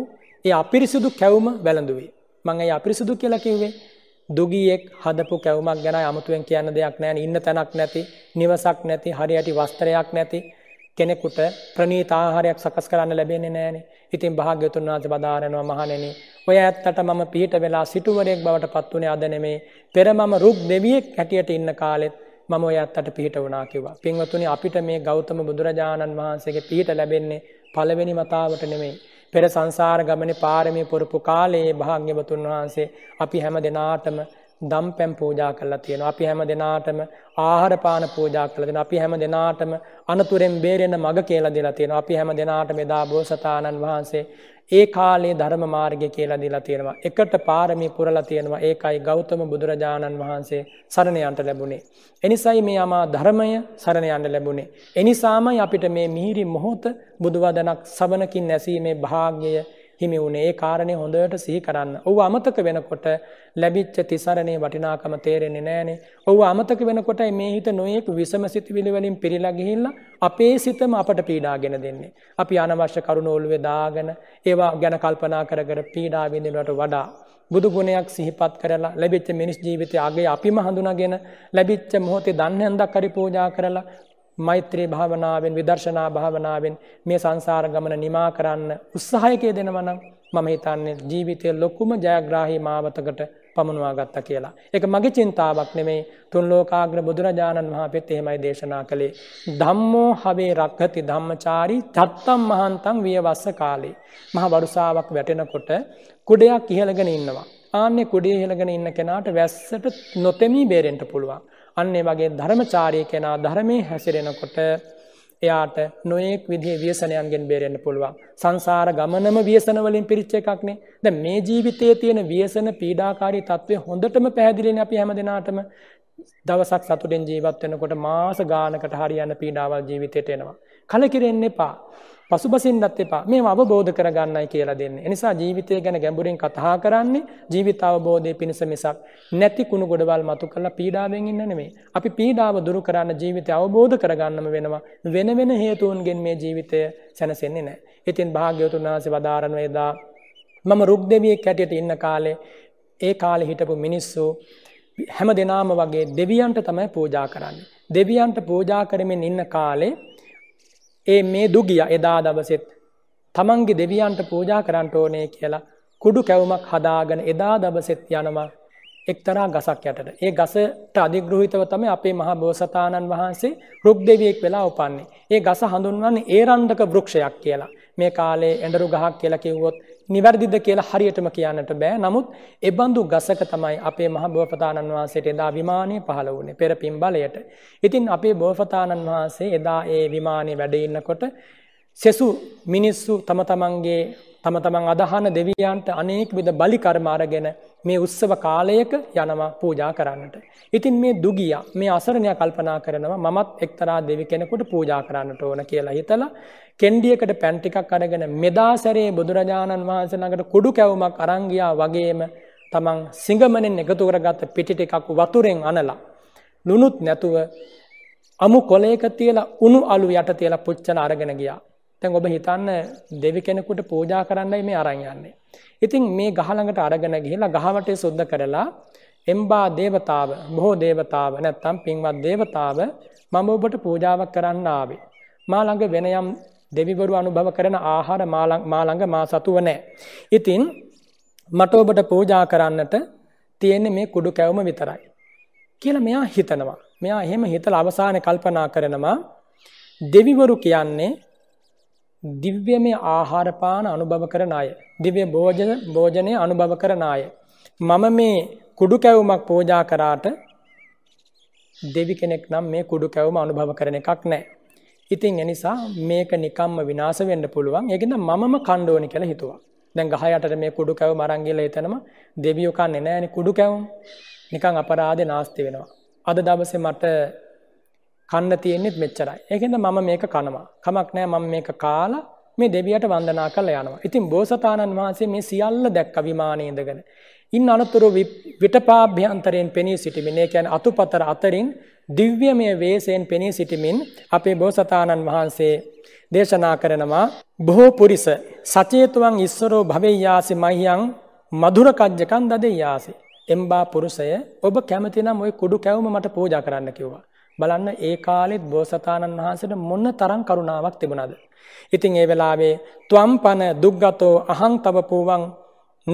ඒ අපිරිසුදු කැවුම වැළඳුවේ. මම ඒ අපිරිසුදු කියලා කිව්වේ දුගියෙක් හදපු කැවුමක් ගැන අමුතුවෙන් කියන්න දෙයක් නෑන ඉන්න තැනක් නැති නිවසක් නැති හරියට වස්තරයක් නැති කෙනෙකුට ප්‍රනීතාහාරයක් සකස් කරන්න ලැබෙන්නේ නෑනේ ඉතින් භාග්‍යතුන් වහන්සේ බදාරනවා මහණෙනි ඔය ඇත්තට මම පිහිට වෙලා සිටුවරයෙක් බවට පත් වුණේ අද නෙමේ පෙර මම රුක් දෙවියෙක් හැටියට ඉන්න කාලෙත් මම ඔය ඇත්තට පිහිට වුණා කිව්වා පින්වතුනි අපිට මේ ගෞතම බුදුරජාණන් වහන්සේගේ පිහිට ලැබෙන්නේ පළවෙනි මතාවට නෙමෙයි පෙර සංසාර ගමන පාරමය පොරපු කාලයේ භාග්‍යවතුන් වහන්සේ අපි හැම දෙනාටම දම් පැම් පූජා කරලා තියෙන අපි හැම දෙනාටම ආහරපාන පූජා කළදෙන අපි හැම දෙනාටම අනතුරෙන් බේරෙන මග කියලා දෙලා තියෙන අපි හැම දෙනාට මෙදා බෝසතාණන් වහන්සේ ඒ කාලේ ධර්ම මාර්ගය කියලා දිලා තියෙනවා. එකට පාරමී පුරලා තියෙනවා. ඒකයි ගෞතම බුදුරජාණන් වහන්සේ සරණ යන්න ලැබුණේ. එනිසයි මේ අමා ධර්මය සරණ යන්න ලැබුණේ. එනිසාමයි අපිට මේ මිහිරි මොහොත බුදුවදනක් සබනකින් නැසීමේ භාග්යය හිමි වුණේ ඒ කාරණය හොඳට සිහි කරන්න. ඔහු අමතක වෙනකොට ලැබිච්ච තිසරණේ වටිනාකම තේරෙන්නේ නෑනේ. ඔහු අමතක වෙනකොට මේ හිත නොයෙක් විසම සිතිවිලි වලින් පිරීලා ගිහිල්ලා අපේ සිතම අපට පීඩාගෙන දෙන්නේ. අපි අනවශ්‍ය කරුණු ඔළුවේ දාගෙන ඒවා ගැන කල්පනා කර කර පීඩා විඳිනවට වඩා බුදු ගුණයක් සිහිපත් කරලා ලැබිච්ච මිනිස් ජීවිතය අගේ අපිම හඳුනාගෙන ලැබිච්ච මොහොතේ දන්හන්දක් හරි පූජා කරලා මෛත්‍රී භාවනාවෙන් විදර්ශනා භාවනාවෙන් මේ සංසාර ගමන නිමා කරන්න උත්සාහයකය දෙනවනම් මම හිතන්නේ ජීවිතය ලොකුම ජයග්‍රාහි මාවතකට පමණවා ගත්ත කියලා. එක මගේ චින්තාවක් නෙමේ තුන් ලෝකාග්‍ර බුදුරජාණන් වහා පෙත් එහෙමයි දේශනා කළේ. ධම්මෝ හවේ රක්හති ධම්මචාරී තත්තම් මහන්තං විය වස්ස කාලේ. මහ වරුසාාවක් වැටෙනකොට කුඩයක් ඉහළගෙන ඉන්නවා. ආන්‍ය කුඩේ ඉහළගෙන ඉන්න කෙනාට වැස්සට නොතෙමී බේරෙන්ට පුළුවන්. අන්නේ වගේ ධර්මචාරය කෙනා ධර්මය හැසිරෙනකොට එයාට නොයෙක් විදිහ වියසනයන්ගෙන් බේරෙන්න්න පුළුවන් සංසාර ගමනම වියසනවලින් පිරිච්ච එකක්නේ ද මේ ජීවිතයේ තියෙන වියසන පීඩාකාරී තත්ත්වය හොඳටම පැහැදිලෙන අපි හැම දෙනාටම දවසක් සතුටෙන් ජීවත් වෙනකොට මාස ගානකට හරියන්න පීඩාවල් ජීවිතයට එනවා. කලකිරෙන්න එපා. පසුබසින්නත් එපා මේ අවබෝධ කරගන්නයි කියලා දෙන්න. එනිසා ජීවිතය ගැන ගැඹුරින් කතා කරන්නේ ජීවිත අවබෝධය පිණිස මිසක් නැති කුණු ගොඩවල් මතු කරලා පීඩාවෙන් ඉන්න නෙමේ. අපි පීඩාව දුරු කරන්න ජීවිතය අවබෝධ කරගන්නම වෙනවා. වෙන වෙන හේතුවන්ගෙන් මේ ජීවිතය සැනසෙන්නේ නැහැ. ඉතින් භාග්‍යවතුන් වහන්සේ වදාරන එදා මම රුක් දෙවියෙක් හැටියට ඉන්න කාලේ ඒ කාලේ හිටපු මිනිස්සු හැම දෙනාම වගේ දෙවියන්ට තමයි පූජා කරන්නේ. දෙවියන්ට පූජා කරමින් ඉන්න කාලේ ඒ මේ දුගිය එදා දවසෙත් තමන්ගේ දෙවියන්ට පූජා කරන්නට ඕනේ කියලා කුඩු කැවුමක් හදාගෙන එදා දවසෙත් යනවා එක්තරා ගසක් යටට ඒ ගසට අධිග්‍රහිතව තම අපේ මහා බෝසතාණන් වහන්සේ රුක් දෙවියෙක් වෙලා උපන්නේ ඒ ගස හඳුන්වන්නේ ඒරන්ඩක බෘක්ෂයක් කියලා මේ කාලේ එඩරු ගහක් කියලා කිව්වොත් නිවැරදිද කියලා හරියටම කියන්නට බෑ නමුත් එබඳු ගසක තමයි අපේ මහ බෝපතාණන් වහන්සේට එදා විමානය පහළ වුණේ පෙර පින් බලයට. ඉතින් අපේ බෝපතාණන් වහන්සේ එදා ඒ විමානය වැඩඉන්නකොට සෙසු මිනිස්සු තම තමන්ගේ තම තමන් අදහන දෙවියන්ට අනෙක් විද බලිකර්ම අරගෙන මේ උත්සව කාලයක යනවා පූජා කරන්නට. ඉතින් මේ දුගිය මේ අසරණය කල්පනා කරනවා මමත් එක්තරා දෙවි කෙනෙකුට පූජා කරන්නට ඕන කියලා හිතලා කෙන්ඩියකට පැන්ටිකක් අඩගෙන මෙදා සැරේ බුදුරජාණන් වහන්ස ළඟට කොඩු කැවුමක් අරංගයා වගේම තමන් සිංගමනෙන් එකතු කරගත්ත පිටිට එකක් වතුරෙන් අනලා. ලුණුත් නැතුව අමු කොලේක තියලා උුණු අලු යට තියලා පුච්චල අරගෙන ගියා. තැන් ඔබ හිතන්න දෙවි කෙනෙකුට පූජා කරන්නයි මේ අරංයන්නේ. ඉතින් මේ ගහළඟට අරගෙන ගිහිලා ගහවටේ සුද්ධ කරලා එම්බා දේවතාව බොහෝ දේවතාව නැත්තම් පින්වත් දේවතාව මම ඔබට පූජාවක් කරන්න ආවේ. මාළඟ වෙනයම් දෙවිවරු අනුභව කරන ආහාර මාළඟ මා සතුව නැහැ. ඉතින් මට ඔබට පූජා කරන්නට තියෙන්නේ මේ කුඩු කැවුම විතරයි. කියලා මෙයා හිතනවා. මෙයා එහෙම හිතලා අවසානයේ කල්පනා කරනවා දෙවිවරු කියන්නේ දිව්‍යමය ආහාර පාන අනුභව කරන අය. දිව්‍ය භෝජන භෝජනය අනුභව කරන අය. මම මේ කුඩු කැවුමක් පූජා කරාට දෙවි කෙනෙක් නම් මේ කුඩු කැවුම අනුභව කරන එකක් නැහැ. ඉතින් එනිසා මේක නිකම්ම විනාස වෙන්න පුළුවන් ඒකද මම කණ්ඩෝනි කියලා හිතුවා දැන් ගහයටට මේ කුඩු කැව මරංගිල එතනම දෙවියෝ කන්නේ නෑන කුඩු කැවුම් නිකං අපරාධ නාස්ති වෙනවා අද දවසේ මට කන්න තියෙන්නෙත් මෙච්චරයි ඒකෙන්ද මම මේක කනවා කමක් නෑ මම මේක කාලා මේ දෙවියට වන්දනා කළ යනවා ඉතින් බෝසතාණන් වහන්සේ මේ සියල්ල දැක්ක විමානයේදගෙන ඉන් අනතුරු විටපාභ්‍යන්තරයෙන් පෙනී සිටිමින් ඒ කියන්නේ අතුපතර අතරින් දිව්‍යමය වේසයෙන් පෙනී සිටිමින් අපේ බෝසතාණන් වහන්සේ දේශනා කරනවා බොහෝ පුරිස සචේතුවන් ඉස්සරෝ භවෙයාසි මහියන් මధుර කජ්ජකන් දදෙයාසි එම්බා පුරුෂය ඔබ කැමතිනම් ওই කුඩු කැවුම මට පූජා කරන්න කිව්වා බලන්න ඒ කාලෙත් බෝසතාණන් වහන්සේට මොන තරම් කරුණාවක් තිබුණාද ඉතින් ඒ වෙලාවේ ත්වම්පන දුක්ගතෝ අහං තව පූවං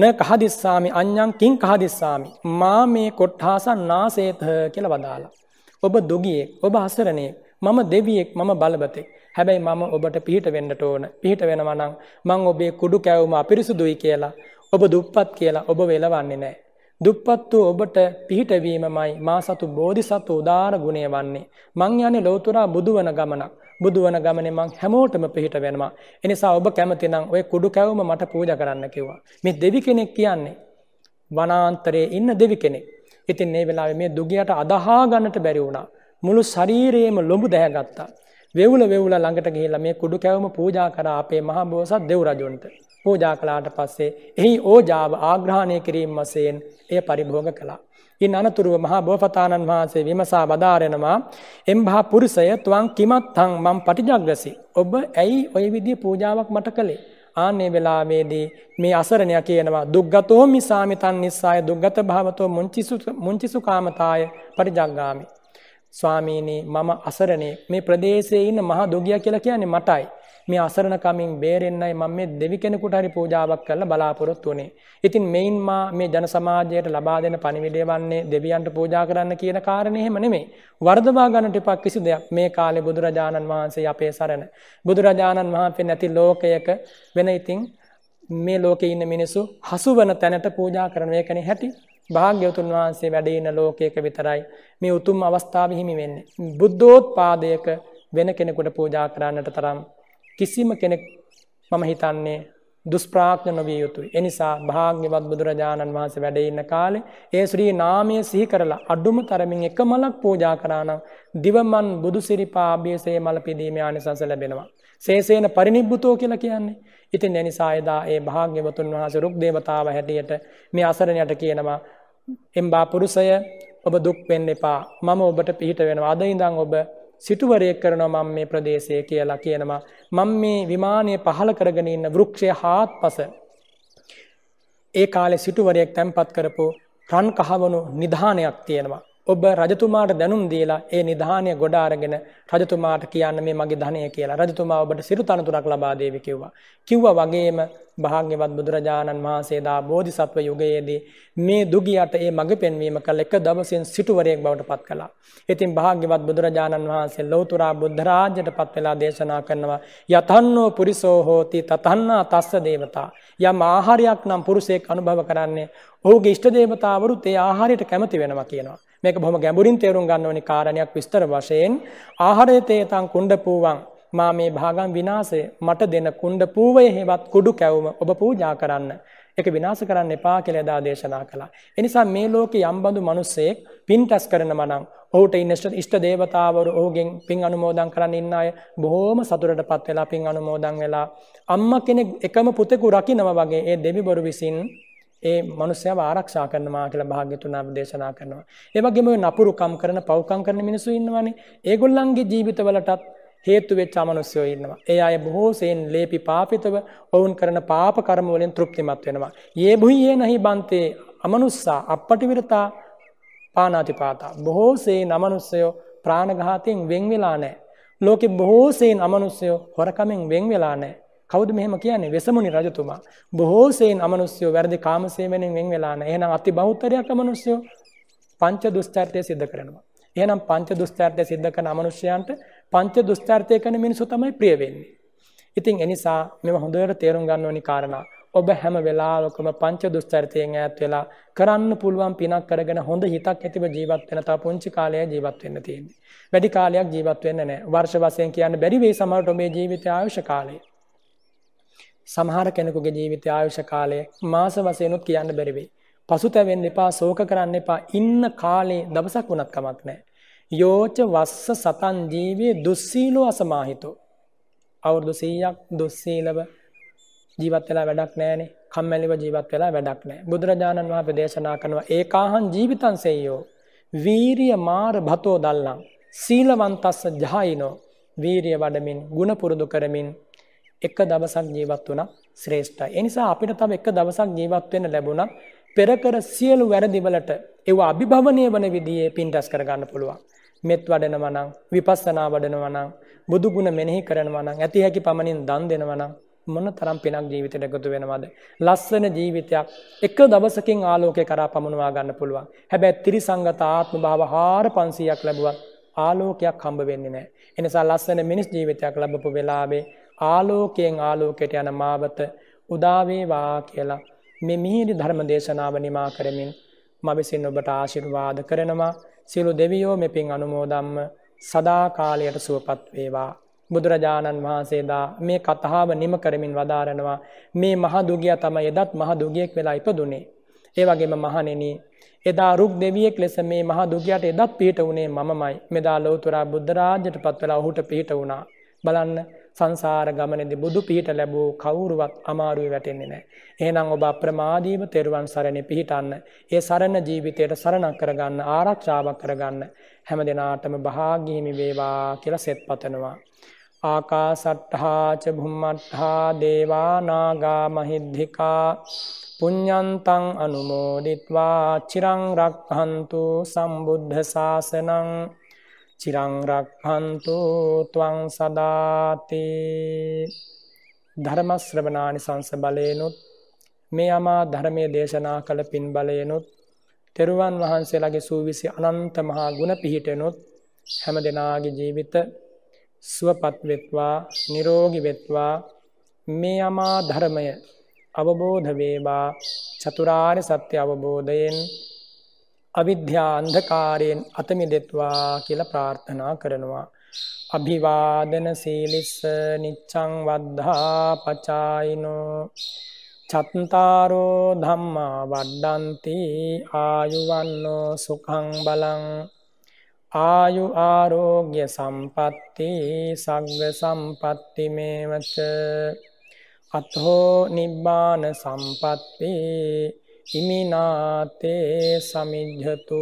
න කහදිස්සාමි අඤ්ඤං කිං කහදිස්සාමි මා මේ කොට්ඨාසන් නාසේත කියලා වදාලා ඔබ දුගියෙක් ඔබ අසරණයෙක් මම දෙවියෙක් මම බලබතෙක් හැබැයි මම ඔබට පිහිට වෙන්නට ඕන පිහිට වෙනවනං මං ඔබේ කුඩු කැවුම අපිරිසුදුයි කියලා ඔබ දුප්පත් කියලා ඔබ වෙලවන්නේ නෑ. දුප්පත් වූ ඔබට පිහිටවීමමයි මා සතු බෝධි සතු උදාර ගුණය වන්නේ. මං යන ලෝතුරා බුදුවන ගමනක්. බුදුවන ගමන මං හැමෝටම පිහිට වෙනවා. එනිසා ඔබ කැමතිනම් ඔය කුඩු කැවුම මට පූජ කරන්න කිව්වා. මේ දෙවි කෙනෙක් කියන්නේ වනාන්තරයේ ඉන්න දෙවි කෙනෙක්. ඉතින් මේ වෙලාවේ මේ දුගයට අදහා ගන්නට බැරි වුණා. මුළු ශරීරයේම ලොඹු දැහැගත්තා. වෙවුල වෙවුල ළඟට ගිහිල්ලා මේ කුඩු කැවුම පූජා කරා අපේ මහා බෝසත් දෙව් රජුන්ට. පූජා කළාට පස්සේ එහි ඕජාව ආග්‍රහණය කිරීම වශයෙන් එය පරිභෝග කළා. ඉන් අනතුරුව මහා බෝසතාණන් වහන්සේ විමසා බදාරෙනවා එම්බා පුරුෂය ත්වං කිමත්තං මම් පටිජග්ගසි. ඔබ ඇයි ওই විදිය පූජාවක් මට කළේ? ආන්නේ වෙලාවේදී මේ අසරණයා කියනවා දුක්ගතෝ මිසාමි තන්නිස්සාය දුක්ගත භාවතෝ මුංචිසු මුංචිසු කාමතාය පරිජග්ගාමි ස්වාමීනි මම අසරණේ මේ ප්‍රදේශයේ ඉන්න මහා දොගියා කියලා කියන්නේ මටයි මේ අසරණකමින් බේරෙන්නයි මම මේ දෙවි කෙනෙකුට හරි පූජාවක් කරලා බලාපොරොත්තු වුණේ. ඉතින් මේන් මා මේ ජන සමාජයට ලබා දෙන පණිවිඩය වන්නේ දෙවියන්ට පූජා කරන්න කියන කාරණේ එහෙම නෙමෙයි. වර්ධවා ගන්නට එපා කිසි දෙයක්. මේ කාලේ බුදුරජාණන් වහන්සේ අපේ සරණ. බුදුරජාණන් වහන්සේ නැති ලෝකයක වෙන ඉතින් මේ ලෝකේ ඉන්න මිනිස්සු හසු වෙන තැනට පූජා කරන එකනේ හැටි. භාග්‍යවතුන් වහන්සේ වැඩ ඉන ලෝකයක විතරයි මේ උතුම් අවස්ථාව හිමි වෙන්නේ. බුද්ධෝත්පාදයක වෙන කෙනෙකුට පූජා කරන්නට තරම් කිසිම කෙනෙක් මම හිතන්නේ දුස්ප්‍රාඥ නොවිය යුතුයි. එනිසා භාග්‍යවත් බුදුරජාණන් වහන්සේ වැඩඉන්න කාලේ ඒ ශ්‍රී නාමය සිහි කරලා අඩුම තරමින් එක මලක් පූජා කරානම් දිවමන් බුදුසිරිපා අභියසේ මල පිදීම ආනිසංස ලැබෙනවා. සේසේන පරිනිබ්බුතෝ කියලා කියන්නේ. ඉතින් එනිසා එදා ඒ භාග්‍යවතුන් වහන්සේ රුක් දේවතාව හැටියට මේ අසරණයට කියනවා එම්බා පුරුෂය ඔබ දුක් වෙන්න එපා. මම ඔබට පිහිට වෙනවා. අද ඉඳන් ඔබ සිටුවරයෙක් කරනවා මම මේ ප්‍රදේශය කියලා කියනවා මම මේ විමානය පහළ කරගෙන ඉන්න වෘක්ෂය හාත්පස ඒ කාලේ සිටුවරයෙක් තැන්පත් කරපු රන් කහවණු නිධානයක් තියෙනවා ඔබ රජතුමාට දැනුම් දීලා ඒ නිධානය ගොඩ අරගෙන රජතුමාට කියන්න මේ මගේ ධනය කියලා රජතුමා ඔබට සිරු තනතුරක් ලබා දේවි කිව්වා. කිව්වා වගේම භාග්‍යවත් බුදුරජාණන් වහන්සේ දා බෝධිසත්ව යුගයේදී මේ දුගියට ඒ මඟ පෙන්වීම කළ එක දවසින් සිටුවරයෙක් බවට පත් කළා. ඉතින් භාග්‍යවත් බුදුරජාණන් වහන්සේ ලෞතර බුද්ධ රාජ්‍යයට පත් වෙලා දේශනා කරනවා යතන්නෝ පුරිසෝ හෝති තතන්නා තස්ස දේවතා යම් ආහාරයක් නම් පුරුෂයෙක් අනුභව කරන්නේ ඔහුගේ ඉෂ්ට දේවතාවරුත් ඒ ආහාරයට කැමති වෙනවා කියනවා. මේක බොහොම ගැඹුරින් තේරුම් ගන්න ඕනි කාරණයක් විස්තර වශයෙන් ආහාරය තේතං කුණ්ඩපූවං මා මේ භාගම් විනාශය මට දෙන කුණ්ඩපූවය හේවත් කුඩු කැවුම ඔබ පූජා කරන්න. ඒක විනාශ කරන්න එපා කියලා එදා දේශනා කළා. ඒ නිසා මේ ලෝකේ යම්බඳු මිනිස්සෙක් පින් රැස් කරනවා නම් ඔහුට ඉන්න ඉෂ්ට දේවතාවරු ඔහුගෙන් පින් අනුමෝදන් කරන්න ඉන්න අය බොහොම සතුටටපත් වෙලා පින් අනුමෝදන් වෙලා අම්මා කෙනෙක් එකම පුතෙකු රකින්නවා වගේ ඒ දෙවිවරු විසින් ඒ මනුස්සයව ආරක්ෂා කරනවා කියලා භාග්‍යතුන් වහන්සේ දේශනා කරනවා. ඒ වගේම නපුරුකම් කරන පව්කම් කරන මිනිස්සු ඉන්නවනේ. ඒගොල්ලන්ගේ ජීවිතවලටත් හේතු වෙච්ච අමනුස්සයෝ ඉන්නවා. ඒ අය බොහෝ සෙයින් ලේපි පාපිතව වවුන් කරන පාප කර්ම වලින් තෘප්තිමත් වෙනවා. "යේ බුහියේ නහි බන්තේ අමනුස්සා අපපටිවිරතා පානාතිපාතා." බොහෝ සෙයින් අමනුස්සයෝ ප්‍රාණඝාතයෙන් වෙන් වෙලා නැහැ. ලෝකෙ බොහෝ සෙයින් අමනුස්සයෝ හොරකමෙන් වෙන් වෙලා නැහැ. කවුද මෙහෙම කියන්නේ? වෙසමුණි රජතුමා. බොහෝ සෙයින් අමනුෂ්‍යෝ වැඩි කාමසේවණෙන් වෙන් වෙලා නැහැ. එහෙනම් අති බෞද්ධරයක් අමනුෂ්‍යෝ පංච දුස්චර්යය සිද්ධ කරනවා. එහෙනම් පංච දුස්චර්යය සිද්ධ කරන අමනුෂ්‍යයන්ට පංච දුස්චර්යය කරන මිනිසු තමයි ප්‍රිය වෙන්නේ. ඉතින් ඒ නිසා මෙව හොඳට තේරුම් ගන්න ඕනි කාරණා. ඔබ හැම වෙලාවකම පංච දුස්චරිතයෙන් ඈත් වෙලා කරන්න පුළුවන් පිනක් කරගෙන හොඳ හිතක් ඇතිව ජීවත් වෙන තා පුංචි කාලයේ ජීවත් වෙන්න තියෙන්නේ. වැඩි කාලයක් ජීවත් වෙන්න නැහැ. වර්ෂ වශයෙන් කියන්න බැරි වෙයි සමහරට මේ ජීවිතය ආයුෂ කාලය. සමහර කෙනෙකුගේ ජීවිත ආයුෂ කාලය මාස වසයනුත් කියන්න බැරිවේ. පසුතැවෙන් එපා සෝක කරන්න එපා ඉන්න කාලේ දවසක් වුණත් කමක් නෑ. යෝච වස්ස සතන් ජීවයේ දුස්සීලෝ අසමාහිතෝ. අවුරුදු සීයක් දුස්සීලව ජීවත් වෙලා වැඩක් නෑනේ කම්මැලිව ජීවත් වෙලා වැඩක් නෑ බුදුරජාණන් වහන්සේ දේශනා කරනවා ඒකාහං ජීවිතං සෙය්‍යෝ වීරිය මාර භතෝ දල්ලං සීලවන්තස්ස ජහයිනෝ වීරිය වඩමින් ಗುಣ පුරුදු කරමින් එක දවසක් ජීවත් වුණා ශ්‍රේෂ්ඨයි. ඒ නිසා අපිට තව එක දවසක් ජීවත් වෙන්න ලැබුණා පෙර කර සියලු වැරදිවලට ඒව අභිභවනය වන විදිහේ පින් රැස් කර ගන්න පුළුවන්. මෙත් වඩනවා නම්, විපස්සනා වඩනවා නම්, බුදු ගුණ මෙනෙහි කරනවා නම්, ඇති හැකි පමණින් දන් දෙනවා නම් මොන තරම් පිනක් ජීවිතයට එකතු වෙනවද? ලස්සන ජීවිතයක් එක දවසකින් ආලෝකේ කරා පමුණවා ගන්න පුළුවන්. හැබැයි ත්‍රිසංගත ආත්ම භාව 4500ක් ලැබුවත් ආලෝකයක් හම්බ වෙන්නේ නැහැ. එනිසා ලස්සන මිනිස් ජීවිතයක් ලැබපු වෙලාවේ ආලෝකයෙන් ආලෝකයට යන මාවත උදාවේවා කියලා මෙ මිහිරි ධර්ම දේශනාව නිමා කරමින් මවිසින් ඔබට ආශිර්වාද කරනවා සියලු දෙවියෝ මෙපින් අනුමෝදම්ම සදාකාලයට සුවපත්වේවා. බුදුරජාණන් වහන්සේදා මේ කතහාව නිම කරමින් වදාරනවා මේ මහදුගිය තම එදත් මහදුගියෙක් වෙලා ඉපදුනේ. ඒවගේම මහනෙනී එදා රුක් දෙවියෙක් ලෙස මේ මහා දුගයට එදත් පිහිට වුණේ මමයි මෙදා ලෝතුරා බුද්ධරාජයට පත්වලා ඔහුට පිහිට වුණා බලන්න සංසාර ගමනේදී බුදු පිහිට ලැබූ කවුරුවත් අමාරුවේ වැටෙන්නේ නැහැ. එහෙනම් ඔබ අප්‍රමාදීව තෙරුවන් සරණේ පිහිටන්න. ඒ සරණ ජීවිතයට සරණක් කරගන්න, ආරක්ෂාවක් කරගන්න හැම දිනාටම භාග්‍යහිමි වේවා කියලා සෙත්පතනවා. ආකාසට්ඨා ච භුම්මට්ඨා දේවා නාග මහිද්దికා පුඤ්ඤන්තං අනුමෝදිත්වා චිරං රක්ඛන්තු සම්බුද්ධ ශාසනං චිරංරක්හන්තු තුවං සදාති ධර්මශ්‍රවනානි සංස බලයනුත් මේ අමා ධර්මය දේශනා කළ පින් බලයනුත් තෙරුවන් වහන්සේලාගේ සූවිසි අනන්ත මහා ගුණ පිහිටනුත් හැම දෙනාගේ ජීවිත සුවපත්වෙත්වා නිරෝගි වෙත්වා මේ අමා ධර්මය අවබෝධ වේවා චතුරාරි සත්‍ය අවබෝධයෙන් අවිද්‍යා අන්ධකාරයෙන් අත මිදෙත්වා කියලා ප්‍රාර්ථනා කරනවා. අභිවාදන සීලිස්ස නිච්චං වද්ධා පචායිනෝ චත්තාරෝ ධම්මා වඩ්ඩන්ති ආයුවන්නෝ සුකං බලං ආයු ආරෝග්‍ය සම්පත්ති සග්ග සම්පත්ති මේවච අත්හෝ නිබ්බාන සම්පත්තිේ ඉමිනාතේ සමිජ්ජතු